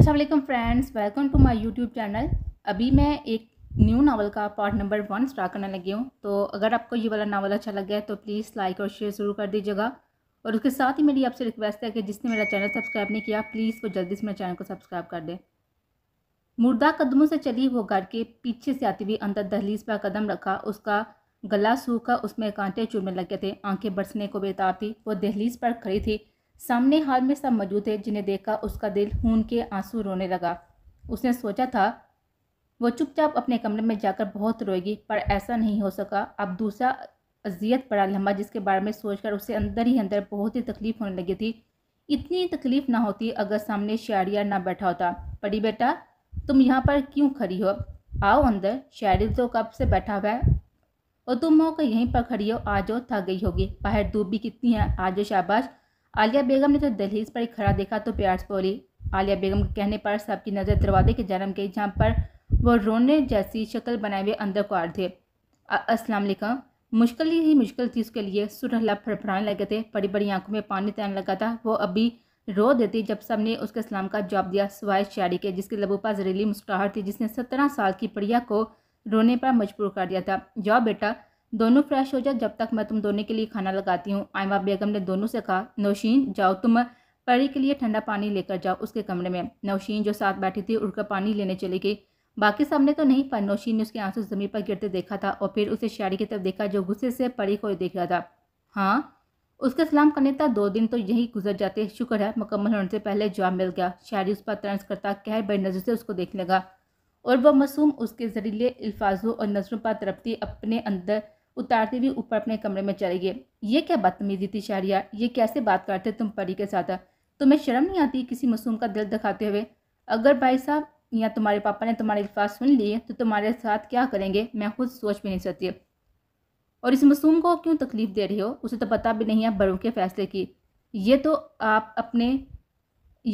Aslam friends welcome to my YouTube channel अभी मैं एक न्यू नावल का पार्ट नंबर वन स्टार्ट करने लगी हूँ तो अगर आपको ये वाला नावल अच्छा लग गया है तो प्लीज़ लाइक और शेयर ज़रूर कर दीजिएगा और उसके साथ ही मेरी आपसे रिक्वेस्ट है कि जिसने मेरा चैनल सब्सक्राइब नहीं किया प्लीज़ वो जल्दी से मेरे चैनल को सब्सक्राइब कर दें मुर्दा कदमों से चली वो घर के पीछे से आती हुई अंदर दहलीज पर कदम रखा उसका गला सूखा उसमें कांटे चूरने लग गए थे आंखें बरसने को बेताब थी वो दहलीज पर खड़ी थी सामने हाल में सब मौजूद थे जिन्हें देखा उसका दिल खून के आंसू रोने लगा उसने सोचा था वो चुपचाप अपने कमरे में जाकर बहुत रोएगी पर ऐसा नहीं हो सका अब दूसरा अजियत पड़ा लम्हा जिसके बारे में सोचकर उसे अंदर ही अंदर बहुत ही तकलीफ़ होने लगी थी इतनी तकलीफ़ ना होती अगर सामने शायरिया ना बैठा होता पड़ी बेटा तुम यहाँ पर क्यों खड़ी हो आओ अंदर शायरी तो कब से बैठा हुआ है और तुम होकर यहीं पर खड़ी हो आ जाओ थक गई होगी बाहर धूप भी कितनी है आ जाओ शाबाश आलिया बेगम ने जब तो दहलीज पर ही खड़ा देखा तो प्यार से बोली आलिया बेगम के कहने पर सबकी नज़र दरवाजे के जन्म गई जहाँ पर वो रोने जैसी शक्ल बनाए हुए अंदर को आर थे अस्सलाम मुश्किल ही मुश्किल थी उसके लिए सुरहला फड़फड़ाने लगे थे बड़ी बड़ी आंखों में पानी तैरने लगा था वो अभी रो देती जब सब ने उसके इस्लाम का जवाब दिया सवाए शारी के जिसके लबों पर जहरीली मुस्कुराहट थी जिसने सत्रह साल की पड़िया को रोने पर मजबूर कर दिया था जाओ बेटा दोनों फ्रेश हो जाओ जब तक मैं तुम दोनों के लिए खाना लगाती हूँ आयमा बेगम ने दोनों से कहा नौशीन जाओ तुम परी के लिए ठंडा पानी लेकर जाओ उसके कमरे में नौशीन जो साथ बैठी थी उड़कर पानी लेने चली गई बाकी सामने तो नहीं पर नौशीन ने उसके आंसू जमीन पर गिरते देखा था और फिर उसे शायरी की तरफ देखा जो गुस्से से परी को देख रहा था हाँ उसका सलाम करने तक दो दिन तो यही गुजर जाते शुक्र है मुकम्मल होने से पहले जवाब मिल गया शायरी उस पर तरस करता कहर बड़ी नज़र से उसको देखने लगा और वह मासूम उसके जहरीले अल्फाजों और नज़रों पर तरपती अपने अंदर उतारती हुई ऊपर अपने कमरे में चले गए ये क्या बदतमीजी थी शारिया ये कैसे बात करते तुम परी के साथ तुम्हें शर्म नहीं आती किसी मासूम का दिल दिखाते हुए अगर भाई साहब या तुम्हारे पापा ने तुम्हारे अल्फाज सुन लिए तो तुम्हारे साथ क्या करेंगे मैं खुद सोच भी नहीं सकती और इस मासूम को क्यों तकलीफ दे रही हो उसे तो पता भी नहीं है बड़ों के फैसले की ये तो आप अपने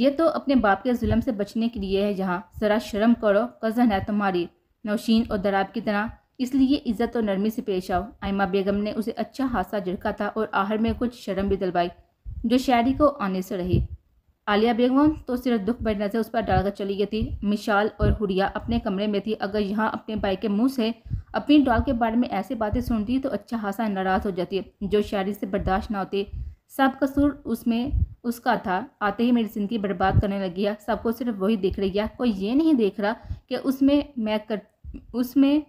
ये तो अपने बाप के जुल्म से बचने के लिए है यहाँ ज़रा शर्म करो कज़न है तुम्हारी नौशीन और दराब की तरह इसलिए इज्जत और नरमी से पेश आओ आयमा बेगम ने उसे अच्छा हादसा झिड़का था और आहर में कुछ शर्म भी दिलवाई जो शायरी को आने से रही आलिया बेगम तो सिर्फ दुख भरी नजर उस पर डालकर चली गई थी मिशाल और हुरिया अपने कमरे में थी अगर यहाँ अपने भाई के मुंह से अपनी डॉल के बारे में ऐसी बातें सुनती तो अच्छा हादसा नाराज़ हो जाती जो शायरी से बर्दाश्त ना होती सब कसूर उसमें उसका था आते ही मेरी ज़िंदगी बर्बाद करने लग गया सबको सिर्फ वही देख रही है कोई ये नहीं देख रहा कि उसमें मैं कर उसमें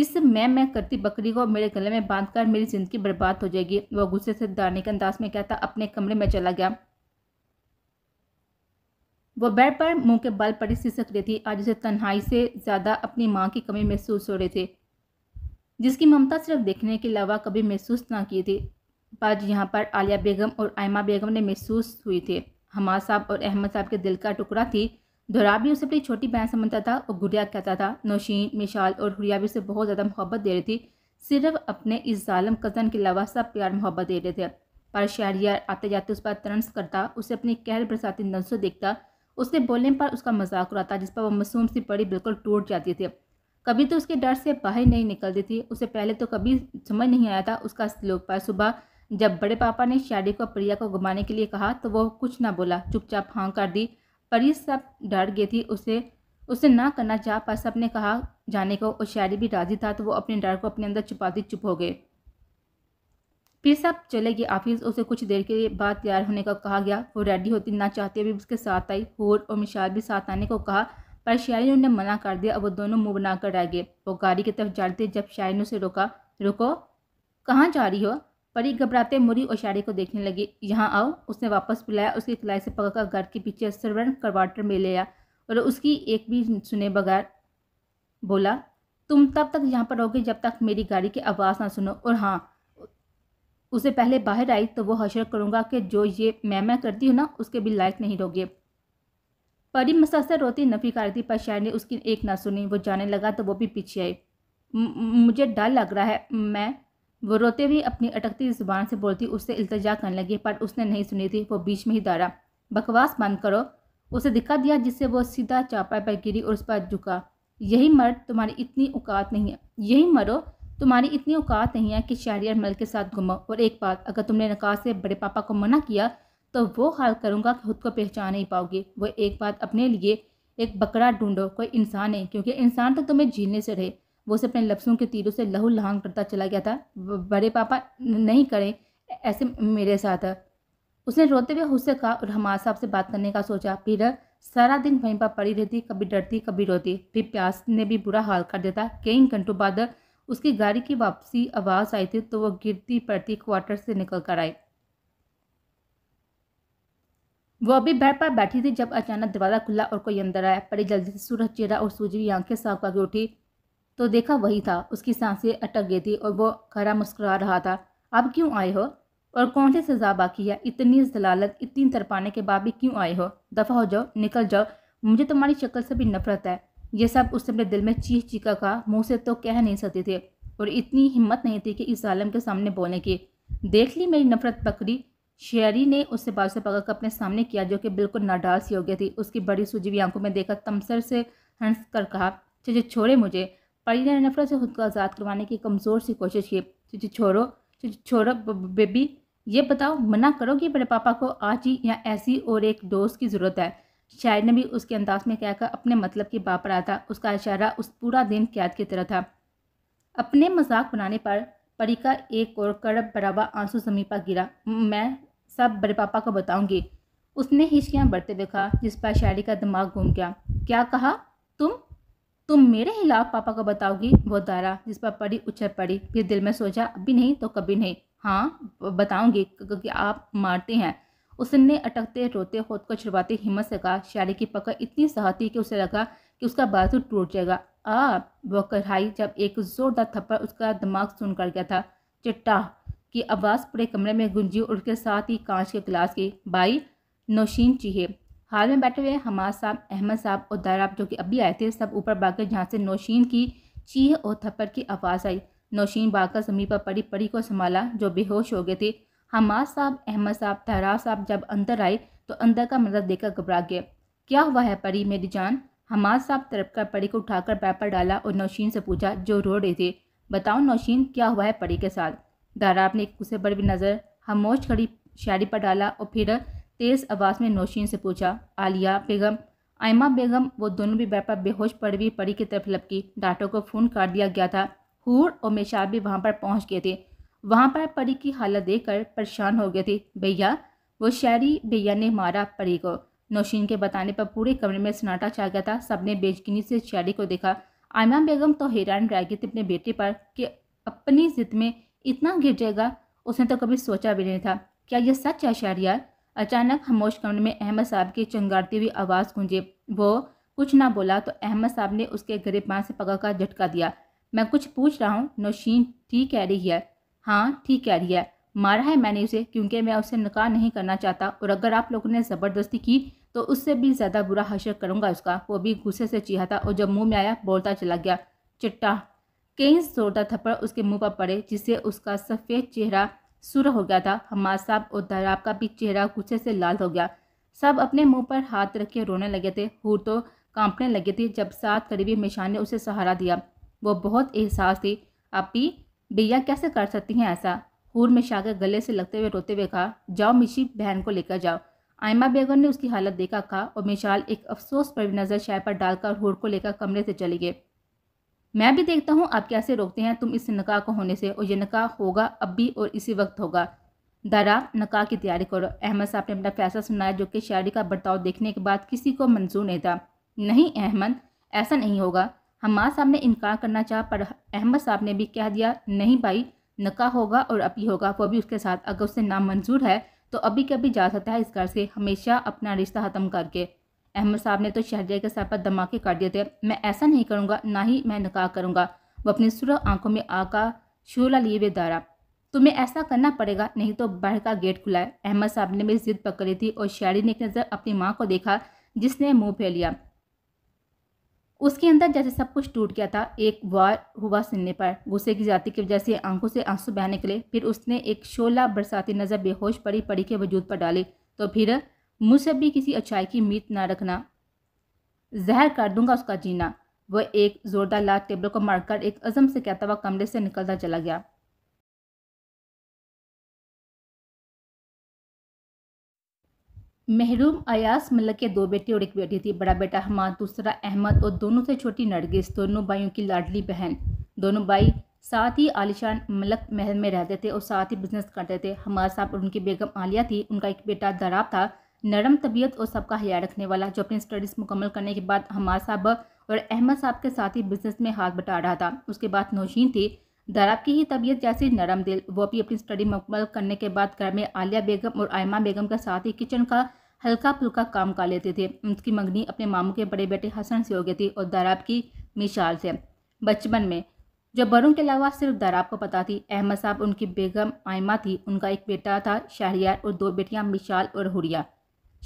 इस मैं मैं करती बकरी को मेरे गले में बांधकर मेरी ज़िंदगी बर्बाद हो जाएगी वह गुस्से से दाने के अंदाज में कहता अपने कमरे में चला गया वो बेड पर मुंह के बल पड़ी सिसक रही थी आज उसे तन्हाई से ज़्यादा अपनी माँ की कमी महसूस हो रही थी जिसकी ममता सिर्फ देखने के अलावा कभी महसूस ना की थी पर यहाँ पर आलिया बेगम और आयमा बेगम ने महसूस हुई थी हमार साहब और अहमद साहब के दिल का टुकड़ा थी दोहरा भी उसे अपनी छोटी बहन समझता था और गुड़िया कहता था नौशीन मिशाल और हुरिया भी उसे बहुत ज़्यादा मोहब्बत दे रही थी सिर्फ अपने इस ालम कज़न के अलावा सब प्यार मोहब्बत दे रहे थे पर शहरियार आते जाते उस पर तरंस करता उसे अपनी कहर बरसाती नजरों देखता उसके बोलने पर उसका मजाक उड़ाता जिस पर वह मासूम सी पड़ी बिल्कुल टूट जाती थी कभी तो उसके डर से बाहर नहीं निकलती थी उसे पहले तो कभी समझ नहीं आया था उसका स्लोक पर सुबह जब बड़े पापा ने शायरी को प्रिया को घुमाने के लिए कहा तो वह कुछ ना बोला चुपचाप हाँ कर दी परी सब डर गई थी उसे उसे ना करना चाह पर सब ने कहा जाने को और शायरी भी राजी था तो वो अपने डर को अपने अंदर छुपाती चुप हो गए फिर सब चले गए ऑफिस उसे कुछ देर के बाद तैयार होने का कहा गया वो रेडी होती ना चाहते अभी उसके साथ आई होर और मिशाल भी साथ आने को कहा पर शायरी ने उन्हें मना कर दिया और वो दोनों मुंह बनाकर रह गए वो गाड़ी की तरफ जा रहे थे जब शायरी ने उसे रोका रुको कहाँ जा रही हो परी घबराते मुरी और शाड़ी को देखने लगी यहाँ आओ उसने वापस बुलाया उसकी कलाई से पकड़कर घर के पीछे सर्वेंट करवाटर में ले आया और उसकी एक भी सुने बगैर बोला तुम तब तक यहाँ पर रहोगे जब तक मेरी गाड़ी की आवाज़ ना सुनो और हाँ उसे पहले बाहर आई तो वो हशर करूँगा कि जो ये मैं मैं करती हूँ ना उसके भी लायक नहीं रहोगे परी मसलसल रोती नफी कर दी पर शायर ने उसकी एक ना सुनी वो जाने लगा तो वो भी पीछे आई मुझे डर लग रहा है मैं वो रोते हुए अपनी अटकती जुबान से बोलती उससे इल्तजा करने लगी पर उसने नहीं सुनी थी वो बीच में ही दारा बकवास बंद करो उसे दिखा दिया जिससे वो सीधा चापाई पर गिरी और उस पर झुका यही मर्द तुम्हारी इतनी औकात नहीं है यही मरो तुम्हारी इतनी औकात नहीं है कि शहरियर मल के साथ घुमाओ और एक बात अगर तुमने नकार से बड़े पापा को मना किया तो वो हाल करूँगा कि खुद को पहचान नहीं पाओगे वो एक बात अपने लिए एक बकरा ढूंढो कोई इंसान है क्योंकि इंसान तो तुम्हें झीलने से रहे वो उसे अपने लफ्सों के तीरों से लहू लहान करता चला गया था बड़े पापा नहीं करें ऐसे मेरे साथ उसने रोते हुए उससे कहा और हमार साहब से बात करने का सोचा फिर सारा दिन वहीं पर पड़ी रहती कभी डरती कभी रोती फिर प्यास ने भी बुरा हाल कर देता कई घंटों बाद उसकी गाड़ी की वापसी आवाज़ आई थी तो वो गिरती पड़ती क्वार्टर से निकल कर आई वो अभी बेड पर बैठी थी जब अचानक दरवाज़ा खुला और कोई अंदर आया पड़ी जल्दी से सूरज चेहरा और सूजी आंखें साफ आगे उठी तो देखा वही था उसकी सांसें अटक गई थी और वो खरा मुस्कुरा रहा था अब क्यों आए हो और कौन सी सज़ा बाकी है इतनी जलालत इतनी तरपाने के बाद भी क्यों आए हो दफ़ा हो जाओ निकल जाओ मुझे तुम्हारी शक्ल से भी नफरत है ये सब उसने अपने दिल में चीख चीखा का मुँह से तो कह नहीं सकते थे और इतनी हिम्मत नहीं थी कि इस आलम के सामने बोलने की देख ली मेरी नफरत पकड़ी शेरी ने उससे से पकड़ अपने सामने किया जो कि बिल्कुल नाडाल सी हो गई थी उसकी बड़ी सूजी हुई आंखों में देखा तमसर से हंस कर कहा चलो छोड़े मुझे पाकिस्तान ने नफरत से खुद को आज़ाद करवाने की कमज़ोर सी कोशिश की छोड़ो छोड़ो बेबी ये बताओ मना करो कि बड़े पापा को आज ही या ऐसी और एक डोज की ज़रूरत है शायद ने भी उसके अंदाज में कहकर अपने मतलब की बात पड़ा था उसका इशारा उस पूरा दिन कैद की तरह था अपने मजाक बनाने पर परी का एक और कड़ब बराबा आंसू जमीन पर गिरा मैं सब बड़े पापा को बताऊंगी उसने हिचकियाँ बढ़ते देखा जिस पर शायरी का दिमाग घूम गया क्या कहा तुम तुम मेरे खिलाफ पापा को बताओगी वो दारा जिस पर पड़ी उछर पड़ी फिर दिल में सोचा अभी नहीं तो कभी नहीं हाँ बताऊंगी क्योंकि आप मारते हैं उसने अटकते रोते खुद को छुड़वाते हिम्मत से कहा शायरी की पकड़ इतनी सहती कि उसे लगा कि उसका बाजू टूट जाएगा आ वो कढ़ाई जब एक जोरदार थप्पड़ उसका दिमाग सुन कर गया था चिट्टा की आवाज़ पूरे कमरे में गुंजी और उसके साथ ही कांच के गिलास की बाई नौशीन चीहे हाल में बैठे हुए हमाद साहब अहमद साहब और दराब जो कि अभी आए थे सब ऊपर भागे जहाँ से नौशीन की चीह और थप्पड़ की आवाज़ आई नौशीन भागकर जमीन पर पड़ी पड़ी को संभाला जो बेहोश हो गए थे हमाद साहब अहमद साहब दाराब साहब जब अंदर आए तो अंदर का मदद देखकर घबरा गए क्या हुआ है परी मेरी जान हमाद साहब तरप कर परी को उठाकर पैर पर डाला और नौशीन से पूछा जो रो रहे थे बताओ नौशीन क्या हुआ है परी के साथ दाराब ने एक गुस्से पर भी नज़र हमोश खड़ी शायरी पर डाला और फिर तेज आवाज़ में नौशीन से पूछा आलिया बेगम आयमा बेगम वो दोनों भी बैपा बेहोश पड़ हुई पड़ी की तरफ लपकी डाटो को फ़ोन कर दिया गया था हूर और मेशाब भी वहाँ पर पहुँच गए थे वहाँ पर परी की हालत देखकर परेशान हो गए थे भैया वो शहरी भैया ने मारा परी को नौशीन के बताने पर पूरे कमरे में सन्नाटा छा गया था सबने बेचकीनी से शहरी को देखा आयमा बेगम तो हैरान रह गई थी अपने बेटे पर कि अपनी जिद में इतना गिर जाएगा उसने तो कभी सोचा भी नहीं था क्या यह सच है शहरियार अचानक खामोश कमरे में अहमद साहब की चंगारती हुई आवाज़ गूंजे वो कुछ ना बोला तो अहमद साहब ने उसके गरे पाँच से पका का झटका दिया मैं कुछ पूछ रहा हूँ नौशीन ठीक कह रही है हाँ ठीक कह रही है मारा है मैंने उसे क्योंकि मैं उसे नकार नहीं करना चाहता और अगर आप लोगों ने ज़बरदस्ती की तो उससे भी ज़्यादा बुरा हशर करूँगा उसका वो भी गुस्से से चीहा था और जब मुँह में आया बोलता चला गया चिट्टा कई जोरदार थप्पड़ उसके मुँह पर पड़े जिससे उसका सफ़ेद चेहरा सुर हो गया था हमार साहब और दराब का भी चेहरा गुस्से से लाल हो गया सब अपने मुंह पर हाथ रख के रोने लगे थे हूर तो कांपने लगे थे जब सात करीबी मिशान ने उसे सहारा दिया वो बहुत एहसास थी आपी भैया कैसे कर सकती हैं ऐसा हूर मिशा के गले से लगते हुए रोते हुए कहा जाओ मिशी बहन को लेकर जाओ आयमा बेगम ने उसकी हालत देखा कहा और मिशाल एक अफसोस पर नज़र शाय पर डालकर हूर को लेकर कमरे से चली गई मैं भी देखता हूँ आप कैसे रोकते हैं तुम इस नका को होने से और ये नका होगा अब भी और इसी वक्त होगा दारा नका की तैयारी करो अहमद साहब ने अपना फैसला सुनाया जो कि शायरी का बर्ताव देखने के बाद किसी को मंजूर नहीं था नहीं अहमद ऐसा नहीं होगा हमाद साहब ने इनकार करना चाहा पर अहमद साहब ने भी कह दिया नहीं भाई नका होगा और अभी होगा वो भी उसके साथ अगर उससे नाम मंजूर है तो अभी कभी जा सकता है इस घर से हमेशा अपना रिश्ता ख़त्म करके अहमद साहब ने तो शहजा के सर पर धमाके कर दिए थे मैं ऐसा नहीं करूँगा ना ही मैं निकाह करूँगा वो अपनी सुरह आंखों में आका शोला लिए हुए दारा तुम्हें ऐसा करना पड़ेगा नहीं तो बाहर का गेट खुला है अहमद साहब ने मेरी जिद पकड़ी थी और शायरी ने एक नज़र अपनी माँ को देखा जिसने मुंह फेर लिया उसके अंदर जैसे सब कुछ टूट गया था एक वार हुआ सुनने पर गुस्से की जाति की वजह से आंखों से आंसू बहने निकले फिर उसने एक शोला बरसाती नज़र बेहोश पड़ी पड़ी के वजूद पर डाली तो फिर मुझसे भी किसी अच्छाई की उम्मीद ना रखना जहर कर दूंगा उसका जीना वह एक जोरदार लात टेबल को मारकर एक अजम से कहता हुआ कमरे से निकलता चला गया महरूम अयास मलक के दो बेटे और एक बेटी थी बड़ा बेटा हमाद दूसरा अहमद और दोनों से छोटी नरगिस दोनों भाइयों की लाडली बहन दोनों भाई साथ ही आलिशान मलक महल में रहते थे और साथ ही बिजनेस करते थे हमाद साहब और उनकी बेगम आलिया थी उनका एक बेटा दराब था नरम तबीयत और सबका ख्याल रखने वाला जो अपनी स्टडीज़ मुकम्मल करने के बाद हमार साहब और अहमद साहब के साथ ही बिजनेस में हाथ बटा रहा था उसके बाद नौशीन थी दराब की ही तबीयत जैसी नरम दिल वो भी अपनी स्टडी मुकम्मल करने के बाद घर में आलिया बेगम और आयमा बेगम के साथ ही किचन का हल्का फुल्का काम कर लेते थे उनकी मंगनी अपने मामू के बड़े बेटे हसन से हो गई थी और दराब की मिसाल से बचपन में जो बरुण के अलावा सिर्फ दराब को पता थी अहमद साहब उनकी बेगम आयमा थी उनका एक बेटा था शाहरियार और दो बेटियां मिशाल और हुरिया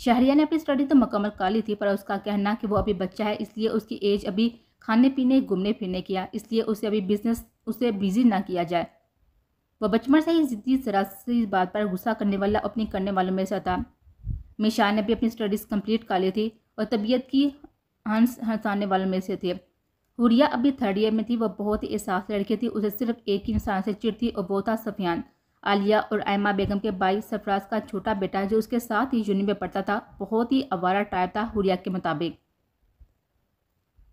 शहरिया ने अपनी स्टडी तो मुकम्मल कर ली थी पर उसका कहना कि वो अभी बच्चा है इसलिए उसकी एज अभी खाने पीने घूमने फिरने की है इसलिए उसे अभी बिजनेस उसे बिजी ना किया जाए वह बचपन से ही जिद्दी सरासरी बात पर गुस्सा करने वाला अपनी करने वालों में से था मिशा ने भी अपनी स्टडीज़ कंप्लीट कर ली थी और तबीयत की हंस हंसाने वालों में से थे हुरिया अभी थर्ड ईयर में थी वह बहुत ही एहसास लड़की थी उसे सिर्फ एक ही इंसान से चिड़ थी और बहुत था सफियान आलिया और आयमा बेगम के बाई सरफराज का छोटा बेटा जो उसके साथ ही यूनिट में पढ़ता था बहुत ही आवारा टाइप था हुरिया के मुताबिक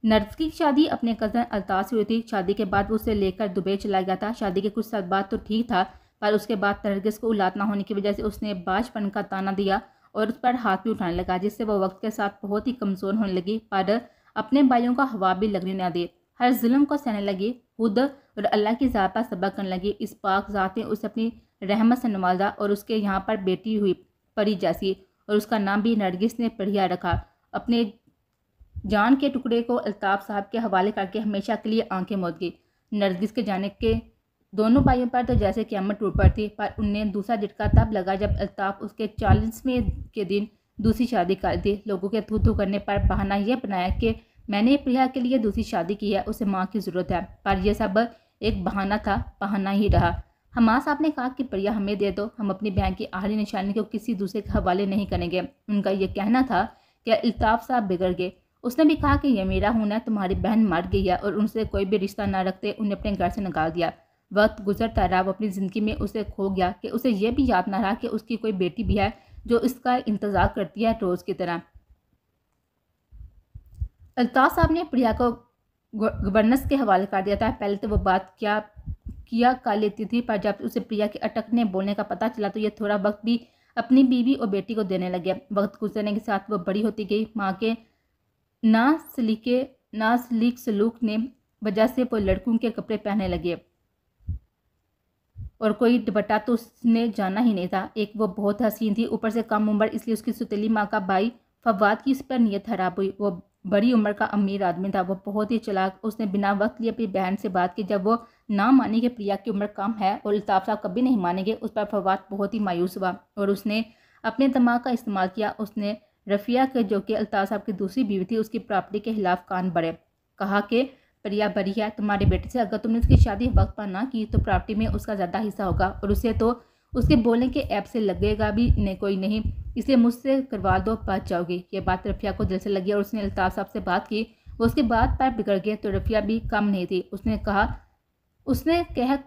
नर्स की शादी अपने कज़न अल्ताज से हुई थी शादी के बाद वो उसे लेकर दुबई चला गया था शादी के कुछ साल बाद तो ठीक था पर उसके बाद तरगस को उलाद ना होने की वजह से उसने बाजपन का ताना दिया और उस पर हाथ भी उठाने लगा जिससे वह वक्त के साथ बहुत ही कमज़ोर होने लगी पर अपने भाइयों का हवा भी लगने न दे हर जुल्म को सहने लगे खुद और अल्लाह की ज़ात पर सबक करने लगे इस पाक ज़ात ने उसे अपनी रहमत से नवाजा और उसके यहाँ पर बेटी हुई परी जैसी और उसका नाम भी नरगिस ने पढ़िया रखा अपने जान के टुकड़े को अल्ताफ़ साहब के हवाले करके हमेशा के लिए आंखें मोद गई नरगिस के जाने के दोनों भाइयों पर तो जैसे क्यामत टूट पड़ती पर उन्हें दूसरा झटका तब लगा जब अल्ताफ उसके चालीसवें के दिन दूसरी शादी कर दी लोगों के थू थू करने पर बहाना यह बनाया कि मैंने प्रिया के लिए दूसरी शादी की है उसे माँ की ज़रूरत है पर यह सब एक बहाना था बहाना ही रहा हमा साहब ने कहा कि प्रिया हमें दे दो हम अपनी बहन की आहली निशानी को किसी दूसरे के हवाले नहीं करेंगे उनका यह कहना था कि अल्ताफ़ साहब बिगड़ गए उसने भी कहा कि यह मेरा होना तुम्हारी बहन मर गई है और उनसे कोई भी रिश्ता ना रखते उन्हें अपने घर से निकाल दिया वक्त गुजरता रहा वो अपनी ज़िंदगी में उसे खो गया कि उसे यह भी याद ना रहा कि उसकी कोई बेटी भी है जो इसका इंतज़ार करती है रोज़ की तरह अल्ताफ साहब ने प्रिया को गवर्नेंस के हवाले कर दिया था पहले तो वो बात क्या किया कर लेती थी पर जब उसे प्रिया के अटकने बोलने का पता चला तो ये थोड़ा वक्त भी अपनी बीवी और बेटी को देने लगे वक्त गुजरने के साथ वो बड़ी होती गई माँ के ना सलीके ना सलीक सलूक ने वजह से वो लड़कों के कपड़े पहनने लगे और कोई दुपट्टा तो उसने जाना ही नहीं था एक वो बहुत हसीन थी ऊपर से कम उम्र इसलिए उसकी सुतीली माँ का भाई फवाद की इस पर नीयत खराब हुई वो बड़ी उम्र का अमीर आदमी था वह बहुत ही चलाक उसने बिना वक्त लिए अपनी बहन से बात की जब वो ना माने कि प्रिया की उम्र कम है और अल्ताफ़ साहब कभी नहीं मानेंगे उस पर फवाद बहुत ही मायूस हुआ और उसने अपने दिमाग का इस्तेमाल किया उसने रफ़िया के जो कि अल्ताफ़ साहब की दूसरी बीवी थी उसकी प्रॉपर्टी के खिलाफ कान बढ़े कहा कि प्रिया बरी है तुम्हारे बेटे से अगर तुमने उसकी शादी वक्त पर ना की तो प्रॉपर्टी में उसका ज़्यादा हिस्सा होगा और उसे तो उसके बोलने के ऐप से लगेगा भी नहीं कोई नहीं इसलिए मुझसे करवा दो बच जाओगी ये बात रफ़िया को दिल से लगी और उसने अल्ताफ़ साहब से बात की वो उसके बाद पैर बिगड़ गया तो रफ़िया भी कम नहीं थी उसने कहा उसने कह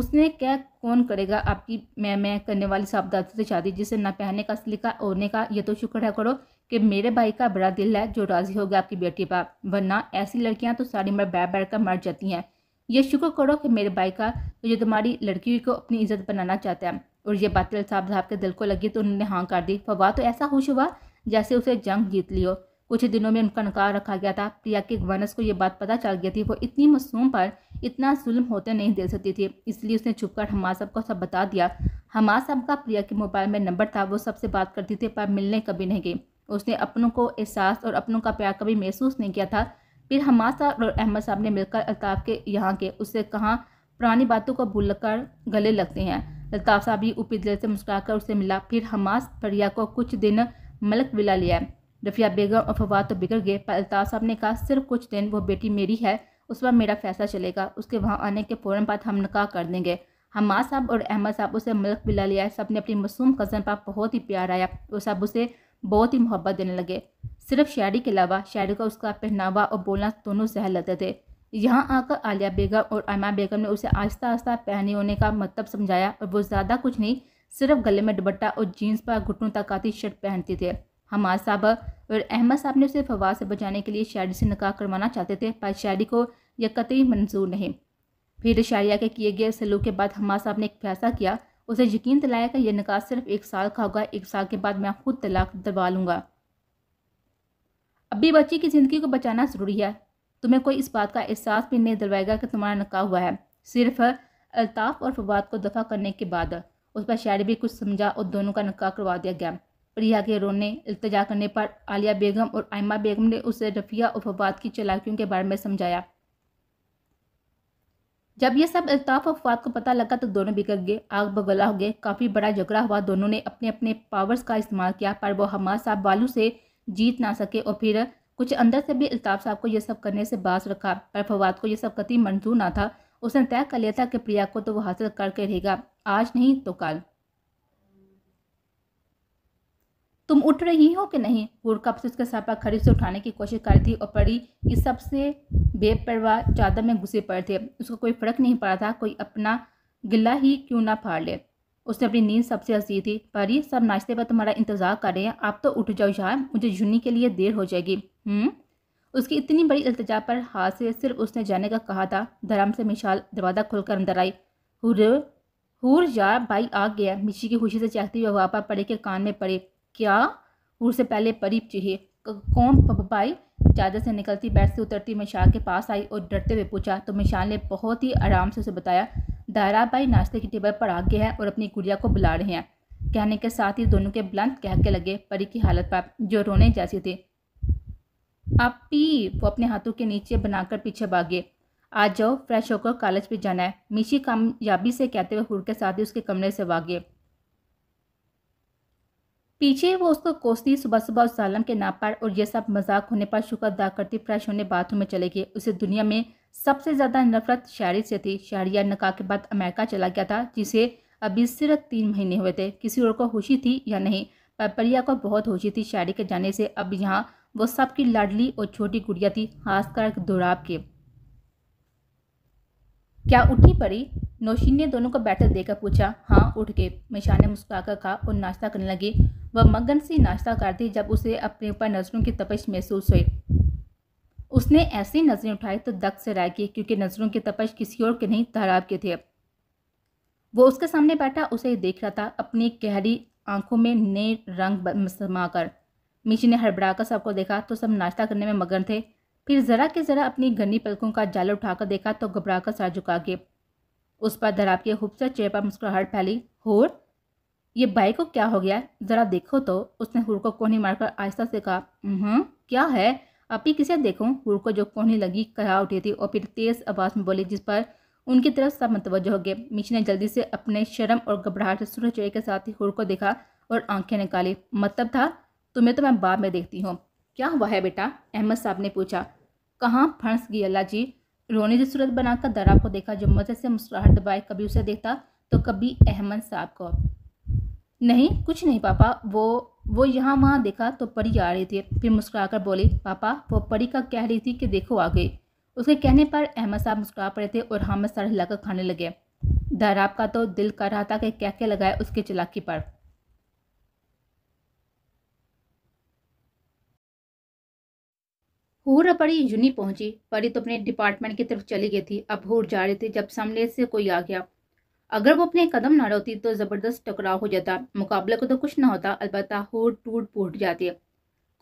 उसने क्या कौन करेगा आपकी मैं मैं करने वाली साहबदादी से शादी जिसे ना पहनने का असली ओढ़ने का यह तो शुक्र है करो कि मेरे भाई का बड़ा दिल है जो राज़ी हो गया आपकी बेटी पर वरना ऐसी लड़कियां तो सारी उम्र बैठ बैठ कर मर जाती हैं यह शुक्र करो कि मेरे भाई का जो तुम्हारी लड़की को अपनी इज्जत बनाना चाहता है और ये बात साहब साहब के दिल को लगी तो उन्होंने हाँ कर दी फवा तो ऐसा खुश हुआ जैसे उसे जंग जीत लियो कुछ दिनों में उनका नकार रखा गया था प्रिया के वनस को यह बात पता चल गई थी वो इतनी मासूम पर इतना जुल्म होते नहीं दे सकती थी इसलिए उसने छुपकर हमार साहब को सब बता दिया हमार साहब का प्रिया के मोबाइल में नंबर था वो सबसे बात करती थी पर मिलने कभी नहीं गई उसने अपनों को एहसास और अपनों का प्यार कभी महसूस नहीं किया था फिर हमास साहब और अहमद साहब ने मिलकर अल्ताफ़ के यहाँ के उससे कहा पुरानी बातों को भूल कर गले लगते हैं अल्ताफ़ साहब भी ऊपरी दिल से मुस्कुराकर उससे मिला फिर हमास फरिया को कुछ दिन मलक बिला लिया रफ़िया बेगम और फवाद तो बिगड़ गए पर अल्ताफ़ साहब ने कहा सिर्फ कुछ दिन वो बेटी मेरी है उस पर मेरा फैसला चलेगा उसके वहाँ आने के फ़ौरन बाद हम निकाह कर देंगे हमास साहब और अहमद साहब उसे मलक बिला लिया सब ने अपनी मसूम कज़न पर बहुत ही प्यार आया वो सब उसे बहुत ही मोहब्बत देने लगे सिर्फ शायरी के अलावा शायरी का उसका पहनावा और बोलना दोनों सह लेते थे यहाँ आकर आलिया बेगम और अमा बेगम ने उसे आहिस्ता आहिस्ता पहने होने का मतलब समझाया और वो ज़्यादा कुछ नहीं सिर्फ गले में दुबट्टा और जीन्स पर घुटनों तक आती शर्ट पहनते थे हमाद साहब और अहमद साहब ने उसे फवाद से बचाने के लिए शायरी से निकाह करवाना चाहते थे पर शायरी को यह कतई मंजूर नहीं फिर शायरिया के किए गए सलूक के बाद हमाद साहब ने एक फैसला किया उसे यकीन दिलाया कि यह निकाह सिर्फ एक साल का होगा एक साल के बाद मैं खुद तलाक दबा लूँगा अब भी बच्ची की ज़िंदगी को बचाना ज़रूरी है तुम्हें कोई इस बात का एहसास भी नहीं दिलवाएगा कि तुम्हारा नका हुआ है सिर्फ अल्ताफ और फवाद को दफ़ा करने के बाद उस पर शायरी भी कुछ समझा और दोनों का नका करवा दिया गया प्रिया के रोने इल्तजा करने पर आलिया बेगम और आयमा बेगम ने उसे रफ़िया और फवाद की चलाकियों के बारे में समझाया जब यह सब अल्ताफ और फवाद को पता लगा तो दोनों बिगड़ गए आग बगला हो गए काफ़ी बड़ा झगड़ा हुआ दोनों ने अपने अपने पावर्स का इस्तेमाल किया पर वो हमारा साहब बालू से जीत ना सके और फिर कुछ अंदर से भी अल्ताफ साहब को यह सब करने से बास रखा पर फवाद को यह सब कति मंजूर ना था उसने तय कर लिया था कि प्रिया को तो वह हासिल करके रहेगा आज नहीं तो कल तुम उठ रही हो कि नहीं गुड़कप से उसके सर पर खड़ी से उठाने की कोशिश कर थी और पड़ी इस सबसे बेपरवाह चादर में घुसे पड़े थे उसको कोई फर्क नहीं पड़ा था कोई अपना गिला ही क्यों ना फाड़ ले उसने अपनी नींद सबसे हंसी थी परी सब नाश्ते पर तुम्हारा इंतजार कर रहे हैं आप तो उठ जाओ यार मुझे जुन्नी के लिए देर हो जाएगी हम्म उसकी इतनी बड़ी इल्तजा पर हाथ से सिर्फ उसने जाने का कहा था धर्म से मिशाल दरवाज़ा खोलकर अंदर आई हुर हुर यार भाई आ गया मिशी की खुशी से चाहती हुई वापा पड़े के कान में पड़े क्या हुर से पहले परी चाहिए कौन भाई चादर से निकलती बैठ से उतरती मिशाल के पास आई और डरते हुए पूछा तो मिशाल ने बहुत ही आराम से उसे बताया दायरा भाई नाश्ते की टेबल पर आ गए हैं और अपनी गुड़िया को बुला रहे हैं कहने के साथ ही दोनों के ब्लंत कहके लगे परी की हालत पर जो रोने जैसी थी पी वो अपने हाथों के नीचे बनाकर पीछे भागे आ जाओ फ्रेश होकर कॉलेज पर जाना है मिशी कामयाबी से कहते हुए हुर के साथ ही उसके कमरे से भागे पीछे वो उसको कोसती सुबह सुबह उस सालम के नापार और ये सब मजाक होने पर शुक्र अदा करती फ्रेश होने बाथरूम में चले गए उसे दुनिया में सबसे ज़्यादा नफरत शायरी से थी शहरिया नका के बाद अमेरिका चला गया था जिसे अभी सिर्फ तीन महीने हुए थे किसी और को खुशी थी या नहीं पपरिया को बहुत खुशी थी शायरी के जाने से अब यहाँ वो सबकी लाडली और छोटी गुड़िया थी खासकर दुराब के क्या उठी पड़ी नौशीन ने दोनों को बैठे देखकर पूछा हाँ उठ के मिशा ने मुस्कुराकर कहा और नाश्ता करने लगी वह मगन से नाश्ता करती जब उसे अपने ऊपर नजरों की तपश महसूस हुई उसने ऐसी नज़रें उठाई तो दक से रह गई क्योंकि नज़रों की तपश किसी और के नहीं तहराब के थे वो उसके सामने बैठा उसे देख रहा था अपनी गहरी आंखों में नए रंग समा कर मिशी ने हड़बड़ाकर सबको देखा तो सब नाश्ता करने में मगन थे फिर ज़रा के ज़रा अपनी गन्नी पलकों का जाल उठाकर देखा तो घबराकर सर झुका के उस पर धराब के खूबसूरत चेहरे पर मुस्कुराहट फैली होर ये भाई को क्या हो गया ज़रा देखो तो उसने हुर को कोहनी मारकर आहिस्ता से कहा क्या है अभी किसे गुरु को जो कोहनी लगी कहा उठी थी और फिर तेज आवाज में बोली जिस पर उनकी तरफ सब मतवज हो गए मिशी ने जल्दी से अपने शर्म और घबराहट से के साथ ही हुर को देखा और आंखें निकाली मतलब था तुम्हें तो मैं बाद में देखती हूँ क्या हुआ है बेटा अहमद साहब ने पूछा कहाँ फंस गई अल्लाह जी रोनी से सूरत बनाकर दराब को देखा जो मजे से मुस्कुराहट दबाए कभी उसे देखता तो कभी अहमद साहब को नहीं कुछ नहीं पापा वो वो यहाँ वहाँ देखा तो परी आ रही थी फिर मुस्कुराकर बोली पापा वो परी का कह रही थी कि देखो आ गई उसके कहने पर अहमद साहब मुस्कुरा पड़े थे और हामिद सर हिलाकर खाने लगे दहराब का तो दिल कर रहा था कि क्या क्या लगाए उसके चलाकी पर हूर परी यूनी पहुंची परी तो अपने डिपार्टमेंट की तरफ चली गई थी अब हूर जा रही थी जब सामने से कोई आ गया अगर वो अपने कदम ना रोती तो ज़बरदस्त टकराव हो जाता मुकाबले को तो कुछ ना होता अलबत्त होट टूट फूट जाती है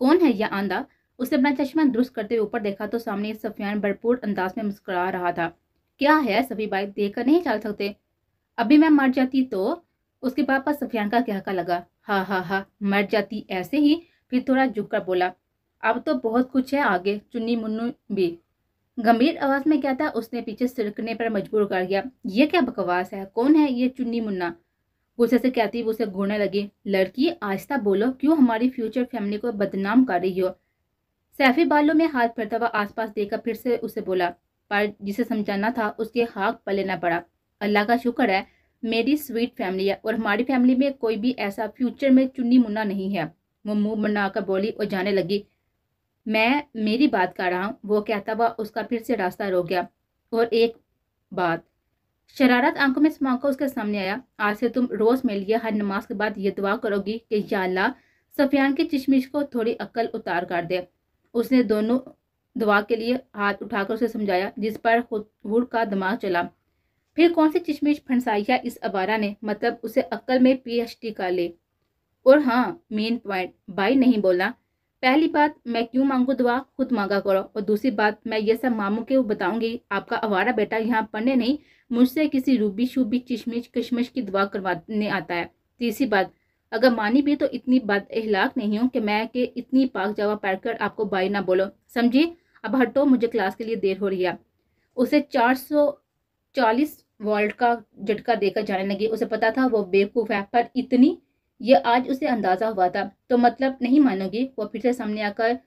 कौन है यह आंधा उसने अपना चश्मा दुरुस्त करते हुए ऊपर देखा तो सामने सफियान भरपूर अंदाज में मुस्कुरा रहा था क्या है सभी बाइक देख कर नहीं चल सकते अभी मैं मर जाती तो उसके पापा सफियान का कहका लगा हाँ हाँ हाँ मर जाती ऐसे ही फिर थोड़ा झुक कर बोला अब तो बहुत कुछ है आगे चुन्नी मुन्नू भी गंभीर आवाज में क्या था उसने पीछे सिरकने पर मजबूर कर दिया ये क्या बकवास है कौन है ये चुन्नी मुन्ना गुस्से से कहती उसे घूरने लगी लड़की आस्था बोलो क्यों हमारी फ्यूचर फैमिली को बदनाम कर रही हो सैफी बालों में हाथ फिरता हुआ आसपास देखकर फिर से उसे बोला पर जिसे समझाना था उसके हाक लेना पड़ा अल्लाह का शुक्र है मेरी स्वीट फैमिली है और हमारी फैमिली में कोई भी ऐसा फ्यूचर में चुन्नी मुन्ना नहीं है वो मुंह बनाकर बोली और जाने लगी मैं मेरी बात कर रहा हूँ वो कहता हुआ उसका फिर से रास्ता रोक गया और एक बात शरारत आंखों में समाका उसके सामने आया आज से तुम रोज़ मेरे लिए हर नमाज के बाद ये दुआ करोगी कि या सफियान की चश्मिश को थोड़ी अक्ल उतार कर दे उसने दोनों दुआ के लिए हाथ उठाकर उसे समझाया जिस पर हुड का दिमाग चला फिर कौन सी फंसाई फंसाइया इस अबारा ने मतलब उसे अक्ल में डी कर ले और हाँ मेन पॉइंट भाई नहीं बोला पहली बात मैं क्यों मांगू दुआ खुद मांगा करो और दूसरी बात मैं ये सब मामू के बताऊंगी आपका अवारा बेटा यहाँ पढ़ने नहीं मुझसे किसी रूबी शूबी चिशमिश किशमिश की दुआ करवाने आता है तीसरी बात अगर मानी भी तो इतनी बात अहलाक नहीं हूँ कि मैं के इतनी पाक जवा पैर कर आपको बाई ना बोलो समझी अब हटो मुझे क्लास के लिए देर हो रही है उसे चार सौ चालीस वॉल्ट का झटका देकर जाने लगी उसे पता था वो बेवकूफ़ है पर इतनी यह आज उसे अंदाजा हुआ था तो मतलब नहीं मानोगी वह फिर से सामने आकर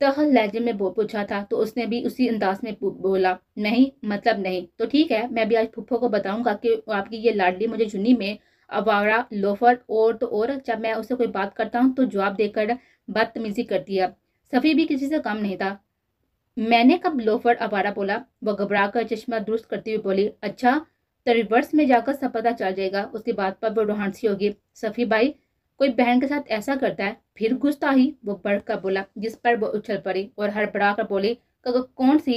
तह लहजे में पूछा था तो उसने भी उसी अंदाज में बोला नहीं मतलब नहीं तो ठीक है मैं भी आज फुफ्फो को बताऊंगा कि आपकी ये लाडली मुझे जुनी में अवारा लोफर और तो और जब मैं उससे कोई बात करता हूँ तो जवाब देकर बदतमीजी करती है सफ़ी भी किसी से कम नहीं था मैंने कब लोफर अवारा बोला वह घबरा कर चश्मा दुरुस्त करती हुई बोली अच्छा तो रिवर्स में जाकर सब पता चल जाएगा उसके बाद पर वो सी होगी सफ़ी बाई कोई बहन के साथ ऐसा करता है फिर गुस्सा ही वो बढ़कर बोला जिस पर वो उछल पड़ी और हड़बड़ा कर बोली कौन सी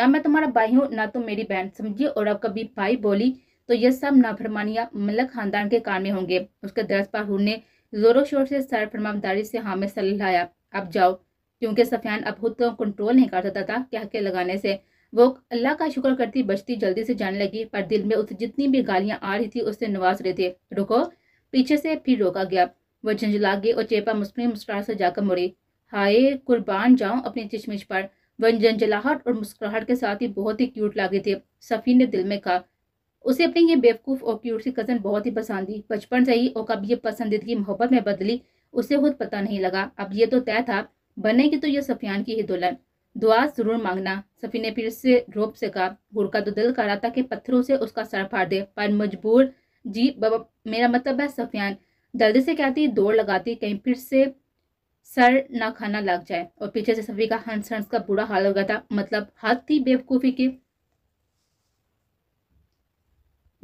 ना मैं तुम्हारा भाई हूँ ना तुम मेरी बहन समझिए और अब कभी भाई बोली तो यह सब नाफरमानिया मलक खानदान के कान में होंगे उसके दरस पाहूर ने जोरों शोर से सर फरमानदारी से हाँ सल लाया अब जाओ क्योंकि सफियान अब खुद को कंट्रोल नहीं कर सकता था क्या के लगाने से वो अल्लाह का शुक्र करती बचती जल्दी से जाने लगी पर दिल में उसे जितनी भी गालियां आ रही थी उससे नवाज रहे थे रुको पीछे से फिर रोका गया वह झंझला गई और चेपा मुस्कुरा मुस्कुराहट से जाकर मुड़ी हाय कुर्बान जाऊं अपनी चिशमिश पर वह झंझलाहट और मुस्कुराहट के साथ ही बहुत ही क्यूट लागे थे सफ़ी ने दिल में कहा उसे अपनी ये बेवकूफ़ और क्यूट सी कज़न बहुत ही पसंद थी बचपन से ही और कब ये पसंदीदगी मोहब्बत में बदली उसे खुद पता नहीं लगा अब ये तो तय था बनेगी तो यह सफियान की ही दुल्हन दुआ जरूर मांगना सफी ने फिर से रोप से कहा गुड़का तो दिल कर रहा था कि पत्थरों से उसका सर फाड़ दे पर मजबूर जी बाबा मेरा मतलब है सफियान जल्दी से कहती दौड़ लगाती कहीं फिर से सर ना खाना लग जाए और पीछे से सफी का हंस हंस का बुरा हाल हो गया था मतलब हाथ थी बेवकूफ़ी की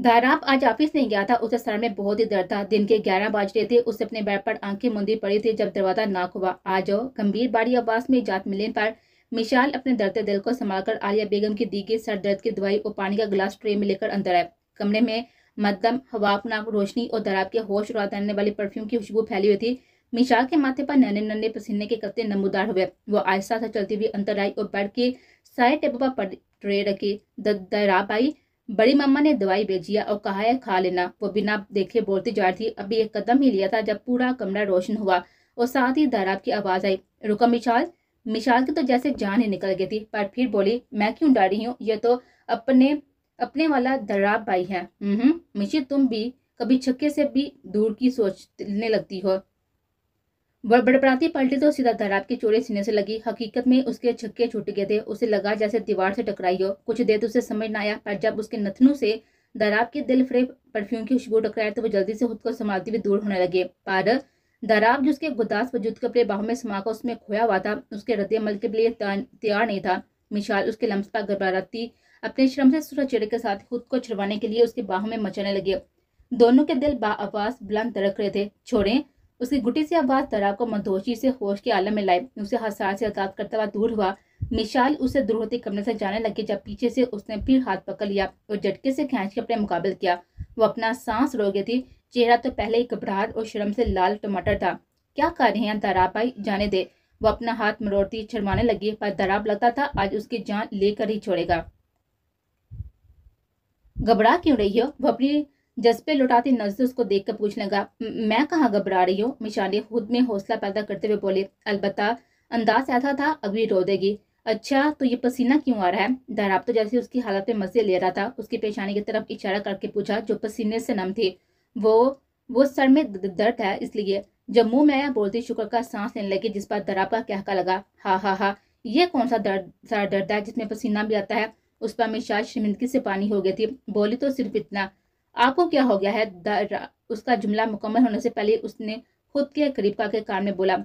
धाराब आज ऑफिस नहीं गया था उसे सर में बहुत ही दर्द था दिन के ग्यारह बज रहे थे उसे अपने बेड पर आंखें मुंदी पड़ी थी जब दरवाजा नाक हुआ आ जाओ गंभीर बाड़ी आवास में जात मिलने पर मिशाल अपने दर्द दिल को संभालकर आलिया बेगम की दी गई सर दर्द की दवाई और पानी का गिलास ट्रे में लेकर अंदर आए कमरे में मध्यम हवापनाक रोशनी और दराब के होश उड़ा देने वाली परफ्यूम की खुशबू फैली हुई थी मिशाल के माथे पर नन्हे नन्हे पसीने के कत्ते नमूदार हुए वो आहिस्ता से चलती हुई अंतर आई और बैठ के सारे टेबल पर ट्रे रखी दराब आई बड़ी मम्मा ने दवाई भेजी और कहा है खा लेना वो बिना देखे बोलती जा रही थी अभी एक कदम ही लिया था जब पूरा कमरा रोशन हुआ और साथ ही दराब की आवाज़ आई रुका मिशाल मिशाल की तो जैसे जान ही निकल गई थी पर फिर बोली मैं क्यों डरी हूँ ये तो अपने अपने वाला दर्राब भाई है हम्म, मिशी तुम भी कभी छक्के से भी दूर की सोचने लगती हो बड़बड़ाती पलटी तो सीधा दराब के चोरे सीने से लगी हकीकत में उसके छक्के छूट गए थे उसे लगा जैसे दीवार से टकराई हो कुछ देर तो उसे समझ न आया पर जब उसके नथनों से दराब के दिल फ्रे परफ्यूम की खुशबू टकराई तो वो जल्दी से खुद को संभालते हुए दूर होने लगे पर दराब जो उसके गुदास वजूद के अपने बाहों में समाकर उसमें खोया हुआ था उसके रद्दमल के लिए तैयार नहीं था मिशाल उसके लम्स पर घबराती अपने श्रम से सूरज चिड़ के साथ खुद को छुड़वाने के लिए उसके बाहों में मचाने लगे दोनों के दिल बाआवाज बुलंद तड़क रहे थे छोड़ें उसकी गुटी से आवाज़ दराब को मदोशी से होश के आलम में लाई उसे हसार से आजाद करता हुआ दूर हुआ मिशाल उसे दूर होते कमरे से जाने लगे जब पीछे से उसने फिर हाथ पकड़ लिया और झटके से खींच के अपने मुकाबले किया वो अपना सांस रो गई थी चेहरा तो पहले ही घबराहट और शर्म से लाल टमाटर था क्या कर रहे हैं दराबाई जाने दे वो अपना हाथ मरोड़ती छरमाने लगी पर दराब लगता था आज उसकी जान लेकर ही छोड़ेगा घबरा क्यों रही हो वो अपनी जज्बे लुटाती नजर उसको देख कर पूछने लगा मैं कहाँ घबरा रही हूँ मिशानी खुद में हौसला पैदा करते हुए बोले अलबत्ता अंदाज ऐसा था अभी रो देगी अच्छा तो ये पसीना क्यों आ रहा है दराब तो जैसे उसकी हालत में मजे ले रहा था उसकी पेशानी की तरफ इशारा करके पूछा जो पसीने से नम थी वो वो सर में दर्द है इसलिए जब मुंह में आया बोलती शुक्र का सांस लेने लगी जिस पर का क्या का लगा हा हा हा ये कौन सा दर्द सारा दर्द है जिसमें पसीना भी आता है उस पर हमेशा शर्मिंदगी से पानी हो गई थी बोली तो सिर्फ इतना आपको क्या हो गया है उसका जुमला मुकम्मल होने से पहले उसने खुद के करीब का के कान में बोला